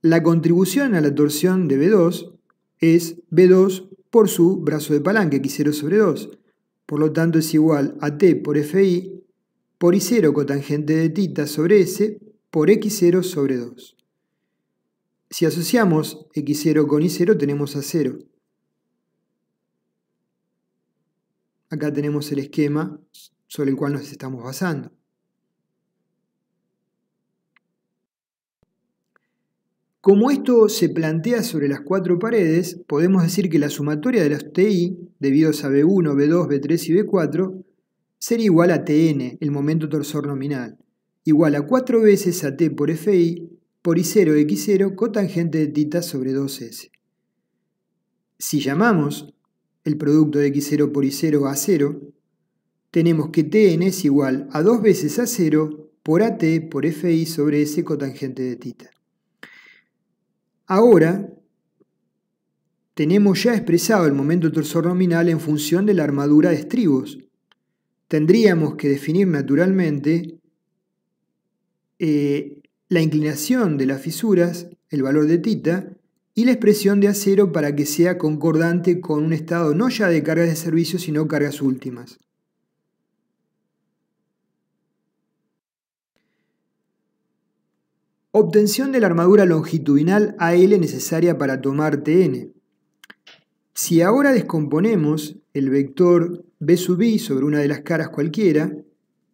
La contribución a la torsión de B2 es B2 por su brazo de palanca, X0 sobre 2. Por lo tanto es igual a T por FI por I0 cotangente de tita sobre S por X0 sobre 2. Si asociamos X0 con I0 tenemos a 0. Acá tenemos el esquema sobre el cual nos estamos basando. Como esto se plantea sobre las cuatro paredes, podemos decir que la sumatoria de los TI, debidos a B1, B2, B3 y B4, sería igual a Tn, el momento torsor nominal, igual a 4 veces a T por Fi por I0, X0, cotangente de Tita sobre 2S. Si llamamos el producto de x0 por y0 a 0, tenemos que tn es igual a 2 veces a0 por at por fi sobre s cotangente de tita. Ahora, tenemos ya expresado el momento torsor nominal en función de la armadura de estribos. Tendríamos que definir naturalmente eh, la inclinación de las fisuras, el valor de tita, y la expresión de acero para que sea concordante con un estado no ya de cargas de servicio, sino cargas últimas. Obtención de la armadura longitudinal AL necesaria para tomar TN. Si ahora descomponemos el vector B sub I sobre una de las caras cualquiera,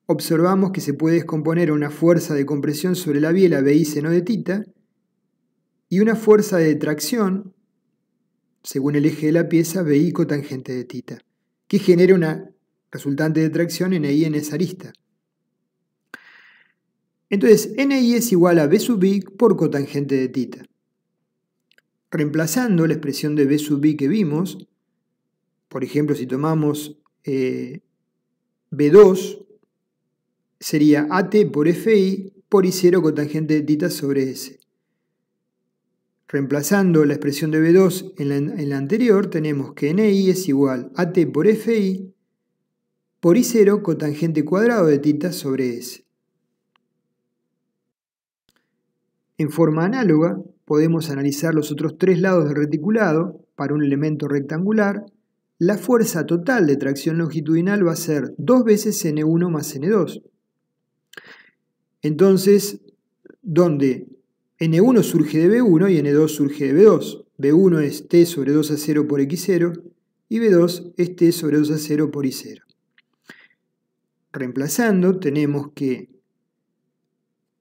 observamos que se puede descomponer una fuerza de compresión sobre la biela BI seno de tita, y una fuerza de tracción, según el eje de la pieza, BI cotangente de tita, que genera una resultante de tracción NI en esa arista. Entonces, NI es igual a B sub i por cotangente de tita. Reemplazando la expresión de B sub i que vimos, por ejemplo, si tomamos v eh, B2, sería AT por FI por I0 cotangente de tita sobre S. Reemplazando la expresión de B2 en la, anterior, tenemos que NI es igual a T por FI por I0 cotangente cuadrado de tita sobre S. En forma análoga, podemos analizar los otros tres lados del reticulado para un elemento rectangular. La fuerza total de tracción longitudinal va a ser 2 veces N1 más N2. Entonces, donde N1 surge de B1 y N2 surge de B2. B1 es T sobre 2 a 0 por X0 y B2 es T sobre 2 a 0 por Y0. Reemplazando tenemos que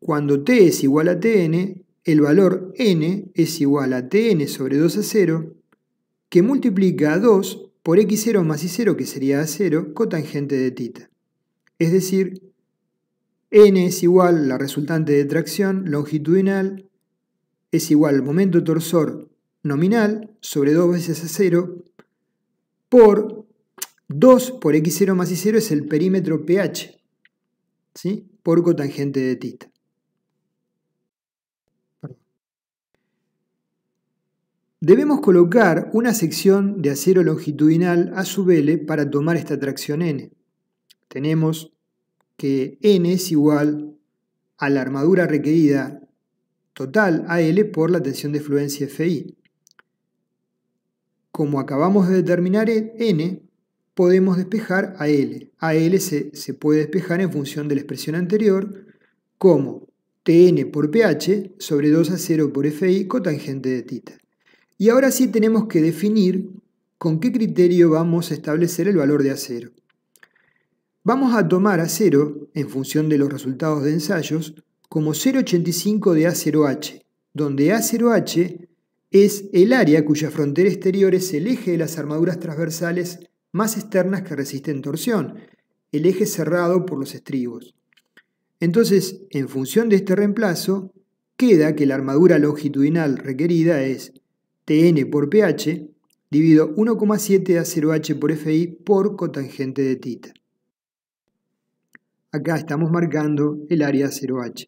cuando T es igual a Tn, el valor n es igual a Tn sobre 2 a 0 que multiplica a 2 por x0 más y0 que sería a0 cotangente de tita. Es decir, n es igual a la resultante de tracción longitudinal es igual al momento torsor nominal sobre 2 veces acero, por 2 por x0 más y0 es el perímetro pH por cotangente de tita. Debemos colocar una sección de acero longitudinal a su L para tomar esta tracción n. Tenemos que n es igual a la armadura requerida total AL por la tensión de fluencia FI. Como acabamos de determinar N, podemos despejar AL. AL se, se puede despejar en función de la expresión anterior como Tn por pH sobre 2 a 0 por Fi cotangente de tita. Y ahora sí tenemos que definir con qué criterio vamos a establecer el valor de A0. Vamos a tomar A0, en función de los resultados de ensayos, como 0,85 de A0H, donde A0H es el área cuya frontera exterior es el eje de las armaduras transversales más externas que resisten torsión, el eje cerrado por los estribos. Entonces, en función de este reemplazo, queda que la armadura longitudinal requerida es Tn por pH dividido 1,7 A0H por Fi por cotangente de tita. Acá estamos marcando el área a 0H.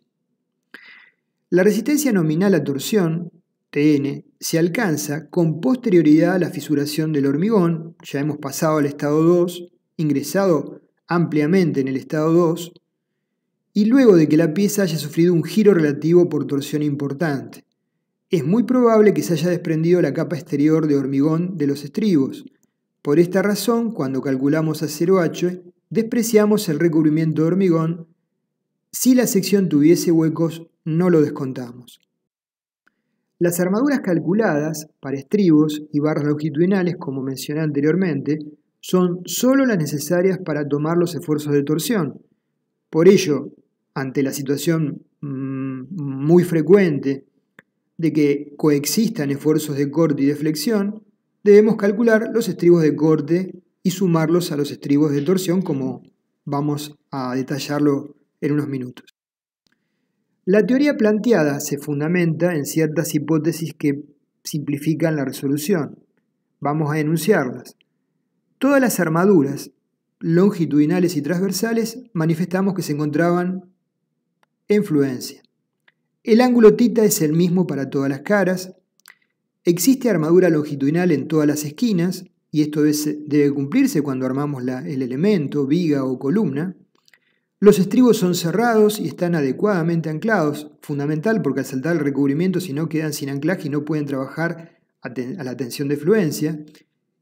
La resistencia nominal a torsión, TN, se alcanza con posterioridad a la fisuración del hormigón, ya hemos pasado al estado 2, ingresado ampliamente en el estado 2, y luego de que la pieza haya sufrido un giro relativo por torsión importante. Es muy probable que se haya desprendido la capa exterior de hormigón de los estribos. Por esta razón, cuando calculamos a 0H, despreciamos el recubrimiento de hormigón si la sección tuviese huecos, no lo descontamos. Las armaduras calculadas para estribos y barras longitudinales, como mencioné anteriormente, son sólo las necesarias para tomar los esfuerzos de torsión. Por ello, ante la situación mm, muy frecuente de que coexistan esfuerzos de corte y de flexión, debemos calcular los estribos de corte y sumarlos a los estribos de torsión como vamos a detallarlo en unos minutos. La teoría planteada se fundamenta en ciertas hipótesis que simplifican la resolución. Vamos a enunciarlas. Todas las armaduras, longitudinales y transversales, manifestamos que se encontraban en fluencia. El ángulo tita es el mismo para todas las caras. Existe armadura longitudinal en todas las esquinas, y esto debe cumplirse cuando armamos el elemento, viga o columna. Los estribos son cerrados y están adecuadamente anclados, fundamental porque al saltar el recubrimiento si no quedan sin anclaje y no pueden trabajar a la tensión de fluencia.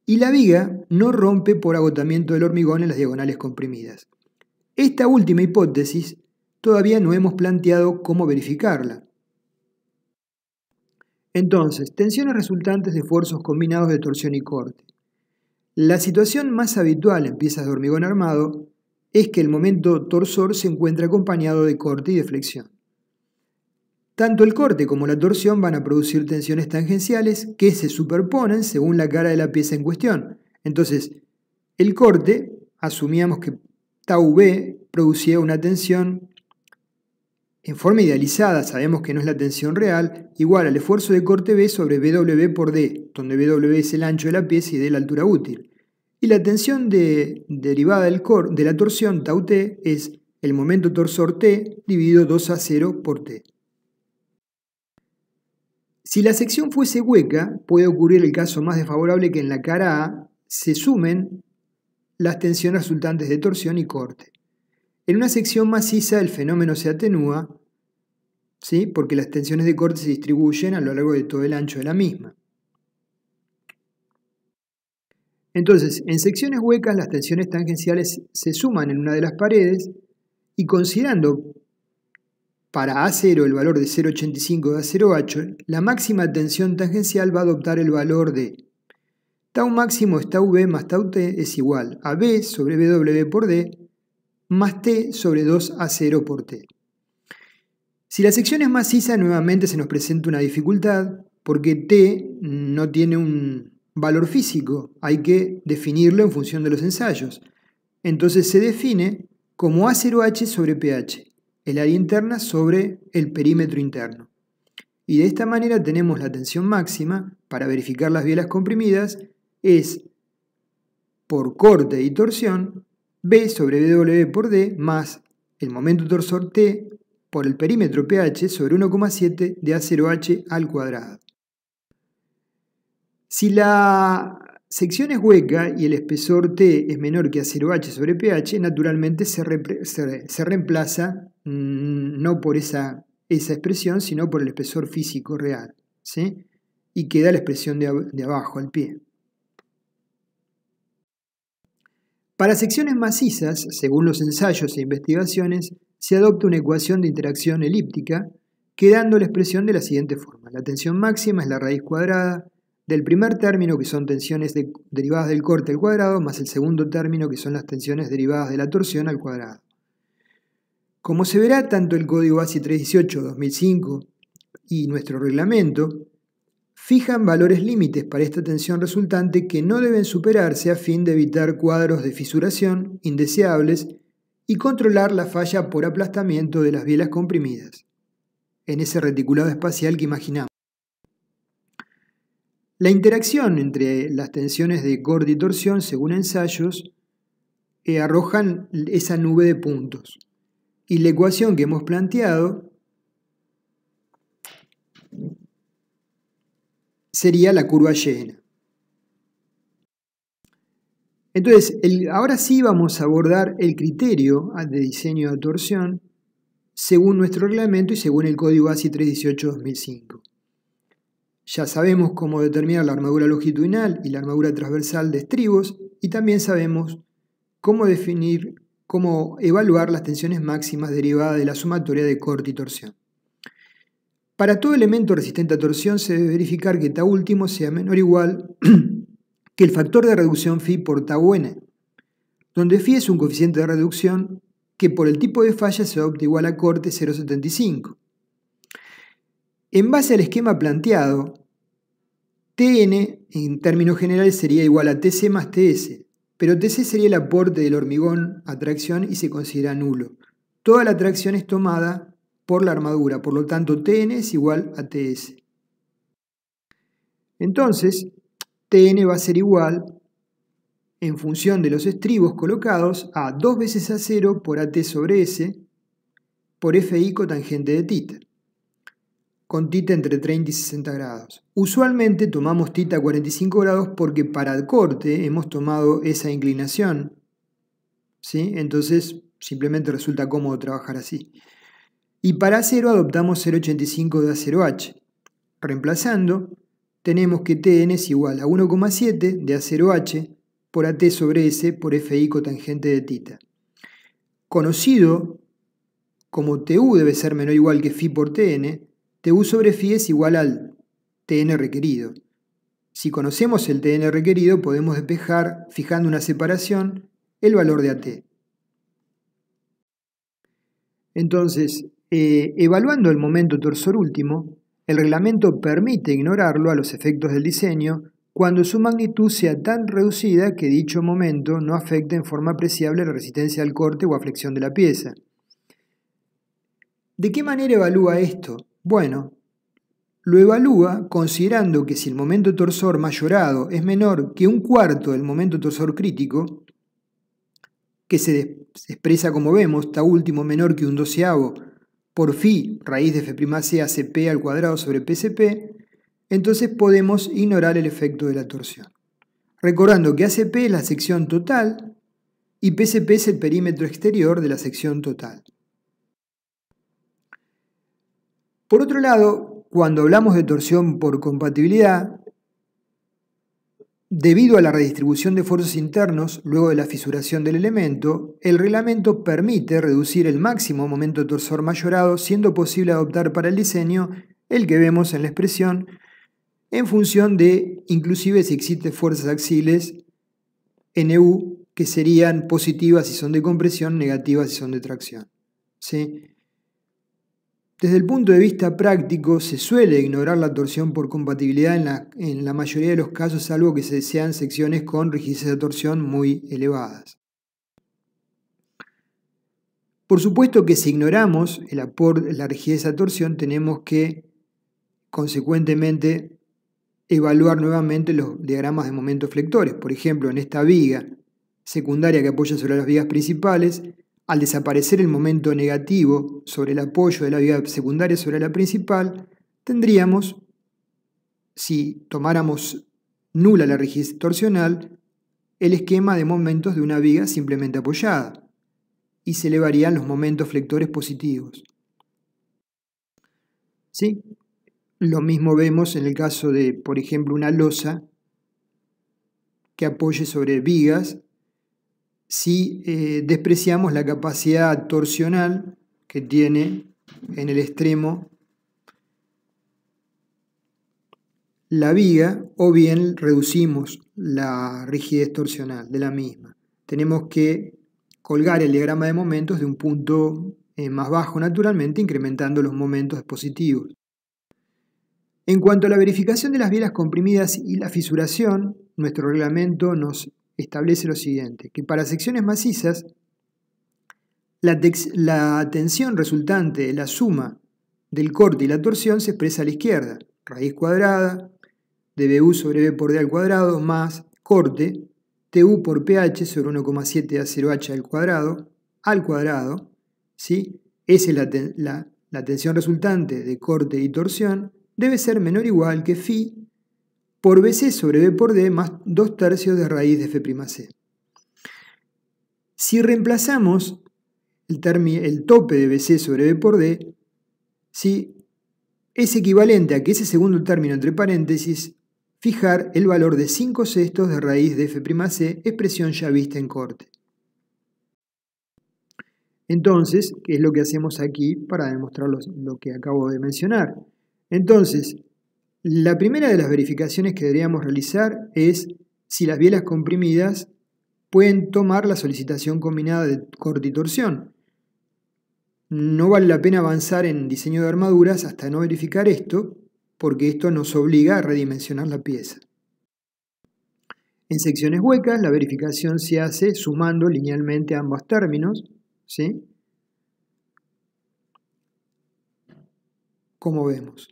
Y la viga no rompe por agotamiento del hormigón en las diagonales comprimidas. Esta última hipótesis todavía no hemos planteado cómo verificarla. Entonces, tensiones resultantes de esfuerzos combinados de torsión y corte. La situación más habitual en piezas de hormigón armado es que el momento torsor se encuentra acompañado de corte y de flexión. Tanto el corte como la torsión van a producir tensiones tangenciales que se superponen según la cara de la pieza en cuestión. Entonces, el corte, asumíamos que tau B producía una tensión en forma idealizada, sabemos que no es la tensión real, igual al esfuerzo de corte B sobre w por D, donde w es el ancho de la pieza y D la altura útil. Y la tensión derivada del de la torsión tau t es el momento torsor t dividido 2 a 0 por t. Si la sección fuese hueca, puede ocurrir el caso más desfavorable que en la cara A se sumen las tensiones resultantes de torsión y corte. En una sección maciza el fenómeno se atenúa, ¿sí? porque las tensiones de corte se distribuyen a lo largo de todo el ancho de la misma. Entonces, en secciones huecas las tensiones tangenciales se suman en una de las paredes y considerando para A0 el valor de 0,85 de a 0.8, la máxima tensión tangencial va a adoptar el valor de tau máximo es tau B más tau T es igual a B sobre BW por D más T sobre 2A0 por T. Si la sección es maciza, nuevamente se nos presenta una dificultad porque T no tiene un valor físico, hay que definirlo en función de los ensayos. Entonces se define como A0H sobre pH, el área interna sobre el perímetro interno. Y de esta manera tenemos la tensión máxima para verificar las bielas comprimidas es por corte y torsión B sobre W por D más el momento torsor T por el perímetro pH sobre 1,7 de A0H al cuadrado. Si la sección es hueca y el espesor T es menor que A0H sobre pH, naturalmente se, reemplaza mm, no por esa, expresión, sino por el espesor físico real. Y queda la expresión de abajo, al pie. Para secciones macizas, según los ensayos e investigaciones, se adopta una ecuación de interacción elíptica, quedando la expresión de la siguiente forma. La tensión máxima es la raíz cuadrada del primer término, que son tensiones de, derivadas del corte al cuadrado, más el segundo término, que son las tensiones derivadas de la torsión al cuadrado. Como se verá, tanto el código ASI 318-2005 y nuestro reglamento fijan valores límites para esta tensión resultante que no deben superarse a fin de evitar cuadros de fisuración indeseables y controlar la falla por aplastamiento de las bielas comprimidas en ese reticulado espacial que imaginamos. La interacción entre las tensiones de corte y torsión, según ensayos, eh, arrojan esa nube de puntos. Y la ecuación que hemos planteado sería la curva llena. Entonces, ahora sí vamos a abordar el criterio de diseño de torsión según nuestro reglamento y según el código ASI 318-2005. Ya sabemos cómo determinar la armadura longitudinal y la armadura transversal de estribos y también sabemos cómo definir, cómo evaluar las tensiones máximas derivadas de la sumatoria de corte y torsión. Para todo elemento resistente a torsión se debe verificar que tau último sea menor o igual que el factor de reducción phi por tau n, donde phi es un coeficiente de reducción que por el tipo de falla se adopta igual a corte 0.75. En base al esquema planteado, Tn, en términos generales, sería igual a Tc más Ts, pero Tc sería el aporte del hormigón a tracción y se considera nulo. Toda la tracción es tomada por la armadura, por lo tanto Tn es igual a Ts. Entonces, Tn va a ser igual, en función de los estribos colocados, a 2 veces a 0 por At sobre S por Fi cotangente de tita con tita entre 30 y 60 grados. Usualmente tomamos tita a 45 grados porque para el corte hemos tomado esa inclinación. ¿sí? Entonces simplemente resulta cómodo trabajar así. Y para acero adoptamos 0,85 de 0 H. Reemplazando, tenemos que Tn es igual a 1,7 de 0 H por AT sobre S por FI cotangente de tita. Conocido como TU debe ser menor o igual que Φ por Tn, TU sobre phi es igual al TN requerido. Si conocemos el TN requerido, podemos despejar, fijando una separación, el valor de AT. Entonces, eh, evaluando el momento torsor último, el reglamento permite ignorarlo a los efectos del diseño cuando su magnitud sea tan reducida que dicho momento no afecte en forma apreciable la resistencia al corte o a flexión de la pieza. ¿De qué manera evalúa esto? Bueno, lo evalúa considerando que si el momento torsor mayorado es menor que un cuarto del momento torsor crítico, que se, expresa como vemos, ta último menor que un doceavo por fi raíz de f' cp al cuadrado sobre pcp, entonces podemos ignorar el efecto de la torsión. Recordando que acp es la sección total y pcp es el perímetro exterior de la sección total. Por otro lado, cuando hablamos de torsión por compatibilidad, debido a la redistribución de fuerzas internos luego de la fisuración del elemento, el reglamento permite reducir el máximo momento torsor mayorado, siendo posible adoptar para el diseño el que vemos en la expresión en función de inclusive si existen fuerzas axiles NU que serían positivas si son de compresión, negativas si son de tracción. Desde el punto de vista práctico, se suele ignorar la torsión por compatibilidad en la, mayoría de los casos, salvo que se desean secciones con rigidez de torsión muy elevadas. Por supuesto que si ignoramos la rigidez de torsión, tenemos que, consecuentemente, evaluar nuevamente los diagramas de momentos flectores. Por ejemplo, en esta viga secundaria que apoya sobre las vigas principales, al desaparecer el momento negativo sobre el apoyo de la viga secundaria sobre la principal, tendríamos, si tomáramos nula la rigidez torsional, el esquema de momentos de una viga simplemente apoyada, y se elevarían los momentos flectores positivos. ¿Sí? Lo mismo vemos en el caso de, por ejemplo, una losa que apoye sobre vigas si eh, despreciamos la capacidad torsional que tiene en el extremo la viga o bien reducimos la rigidez torsional de la misma. Tenemos que colgar el diagrama de momentos de un punto eh, más bajo naturalmente incrementando los momentos positivos. En cuanto a la verificación de las bielas comprimidas y la fisuración, nuestro reglamento nos establece lo siguiente, que para secciones macizas, la, tensión resultante de la suma del corte y la torsión se expresa a la izquierda, raíz cuadrada de BU sobre B por D al cuadrado más corte TU por pH sobre 1,7 A0H al cuadrado al cuadrado, Esa es la, tensión resultante de corte y torsión, debe ser menor o igual que phi por BC sobre B por D más 2 tercios de raíz de F'C. Si reemplazamos el, el, tope de BC sobre B por D, si es equivalente a que ese segundo término entre paréntesis fijar el valor de 5 sextos de raíz de F'C, expresión ya vista en corte. Entonces, ¿qué es lo que hacemos aquí para demostrar lo que acabo de mencionar? Entonces, la primera de las verificaciones que deberíamos realizar es si las bielas comprimidas pueden tomar la solicitación combinada de y torsión. No vale la pena avanzar en diseño de armaduras hasta no verificar esto, porque esto nos obliga a redimensionar la pieza. En secciones huecas, la verificación se hace sumando linealmente ambos términos, ¿sí? Como vemos.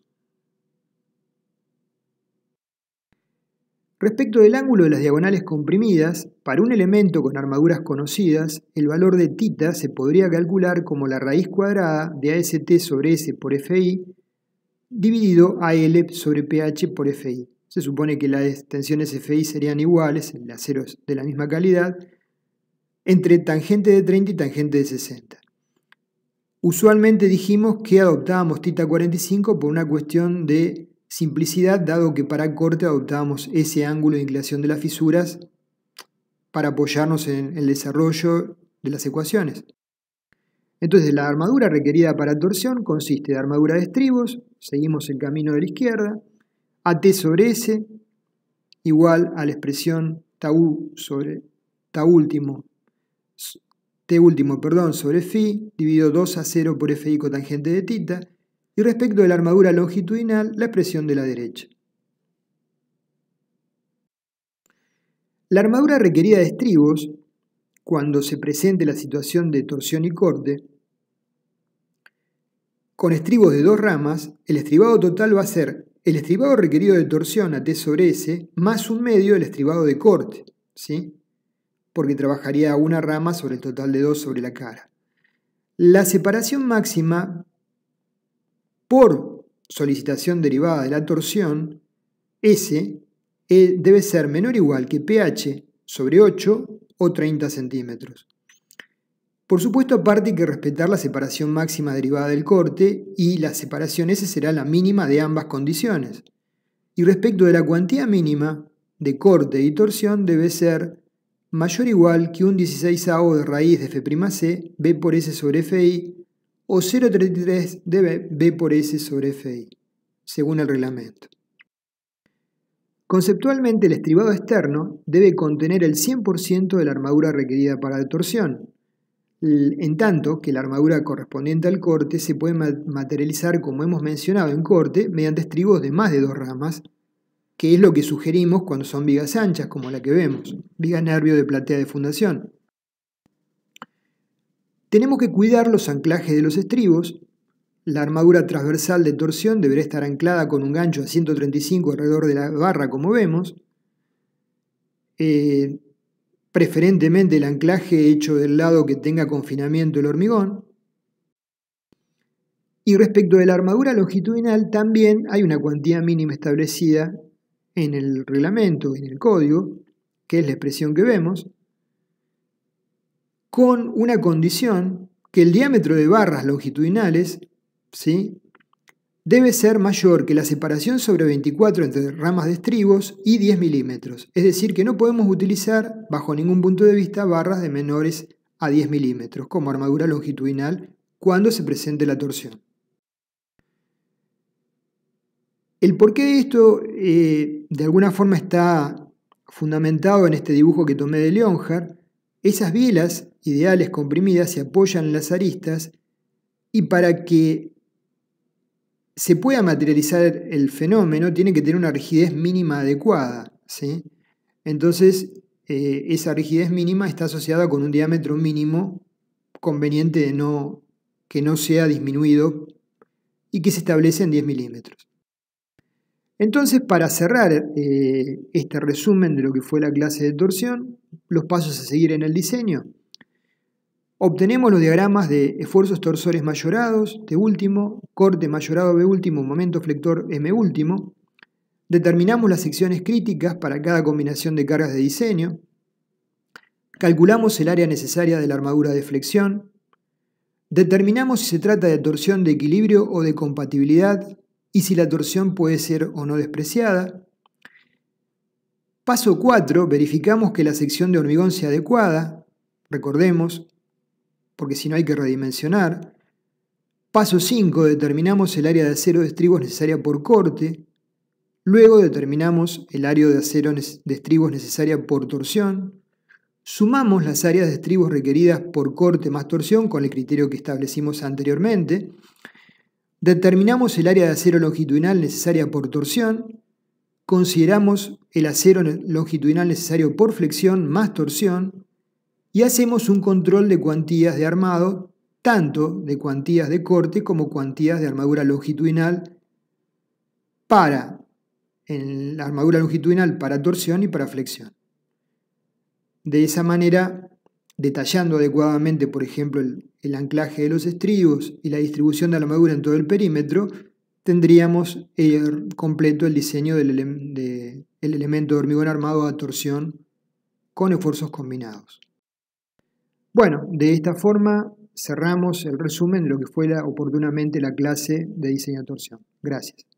Respecto del ángulo de las diagonales comprimidas, para un elemento con armaduras conocidas, el valor de tita se podría calcular como la raíz cuadrada de AST sobre S por FI dividido AL sobre pH por FI. Se supone que las tensiones FI serían iguales, en acero de la misma calidad, entre tangente de 30 y tangente de 60. Usualmente dijimos que adoptábamos tita 45 por una cuestión de Simplicidad, dado que para corte adoptamos ese ángulo de inclinación de las fisuras para apoyarnos en el desarrollo de las ecuaciones. Entonces, la armadura requerida para torsión consiste de armadura de estribos, seguimos el camino de la izquierda, AT sobre S igual a la expresión tau sobre tau último, T último, perdón, sobre phi, dividido 2 a 0 por FI cotangente de tita, y respecto de la armadura longitudinal la expresión de la derecha. La armadura requerida de estribos, cuando se presente la situación de torsión y corte, con estribos de dos ramas, el estribado total va a ser el estribado requerido de torsión a T sobre S más un medio del estribado de corte, ¿sí? porque trabajaría una rama sobre el total de dos sobre la cara. La separación máxima por solicitación derivada de la torsión, S eh, debe ser menor o igual que pH sobre 8 o 30 centímetros. Por supuesto, aparte hay que respetar la separación máxima derivada del corte y la separación S será la mínima de ambas condiciones. Y respecto de la cuantía mínima de corte y torsión debe ser mayor o igual que un 16 de raíz de F'C, B por S sobre Fi, o 0,33 dB B por S sobre FI, según el reglamento. Conceptualmente, el estribado externo debe contener el 100% de la armadura requerida para la torsión, en tanto que la armadura correspondiente al corte se puede materializar, como hemos mencionado en corte, mediante estribos de más de dos ramas, que es lo que sugerimos cuando son vigas anchas, como la que vemos, viga nervio de platea de fundación. Tenemos que cuidar los anclajes de los estribos. La armadura transversal de torsión deberá estar anclada con un gancho de 135 alrededor de la barra, como vemos. Eh, preferentemente el anclaje hecho del lado que tenga confinamiento el hormigón. Y respecto de la armadura longitudinal, también hay una cuantía mínima establecida en el reglamento, en el código, que es la expresión que vemos, con una condición que el diámetro de barras longitudinales ¿sí? debe ser mayor que la separación sobre 24 entre ramas de estribos y 10 milímetros. Es decir, que no podemos utilizar bajo ningún punto de vista barras de menores a 10 milímetros como armadura longitudinal cuando se presente la torsión. El porqué de esto eh, de alguna forma está fundamentado en este dibujo que tomé de Leonhard. Esas bielas ideales comprimidas se apoyan en las aristas y para que se pueda materializar el fenómeno tiene que tener una rigidez mínima adecuada. Entonces, eh, esa rigidez mínima está asociada con un diámetro mínimo conveniente de no, que no sea disminuido y que se establece en 10 milímetros. Entonces, para cerrar eh, este resumen de lo que fue la clase de torsión, los pasos a seguir en el diseño. Obtenemos los diagramas de esfuerzos torsores mayorados, T último, corte mayorado B último, momento flector M último. Determinamos las secciones críticas para cada combinación de cargas de diseño. Calculamos el área necesaria de la armadura de flexión. Determinamos si se trata de torsión de equilibrio o de compatibilidad y si la torsión puede ser o no despreciada. Paso 4. Verificamos que la sección de hormigón sea adecuada. Recordemos, porque si no hay que redimensionar. Paso 5, determinamos el área de acero de estribos necesaria por corte. Luego determinamos el área de acero de estribos necesaria por torsión. Sumamos las áreas de estribos requeridas por corte más torsión con el criterio que establecimos anteriormente. Determinamos el área de acero longitudinal necesaria por torsión. Consideramos el acero longitudinal necesario por flexión más torsión y hacemos un control de cuantías de armado, tanto de cuantías de corte como cuantías de armadura longitudinal para en la armadura longitudinal para torsión y para flexión. De esa manera, detallando adecuadamente, por ejemplo, el, anclaje de los estribos y la distribución de la armadura en todo el perímetro, tendríamos eh, completo el diseño del elemento de hormigón armado a torsión con esfuerzos combinados. Bueno, de esta forma cerramos el resumen de lo que fue oportunamente la clase de diseño de torsión. Gracias.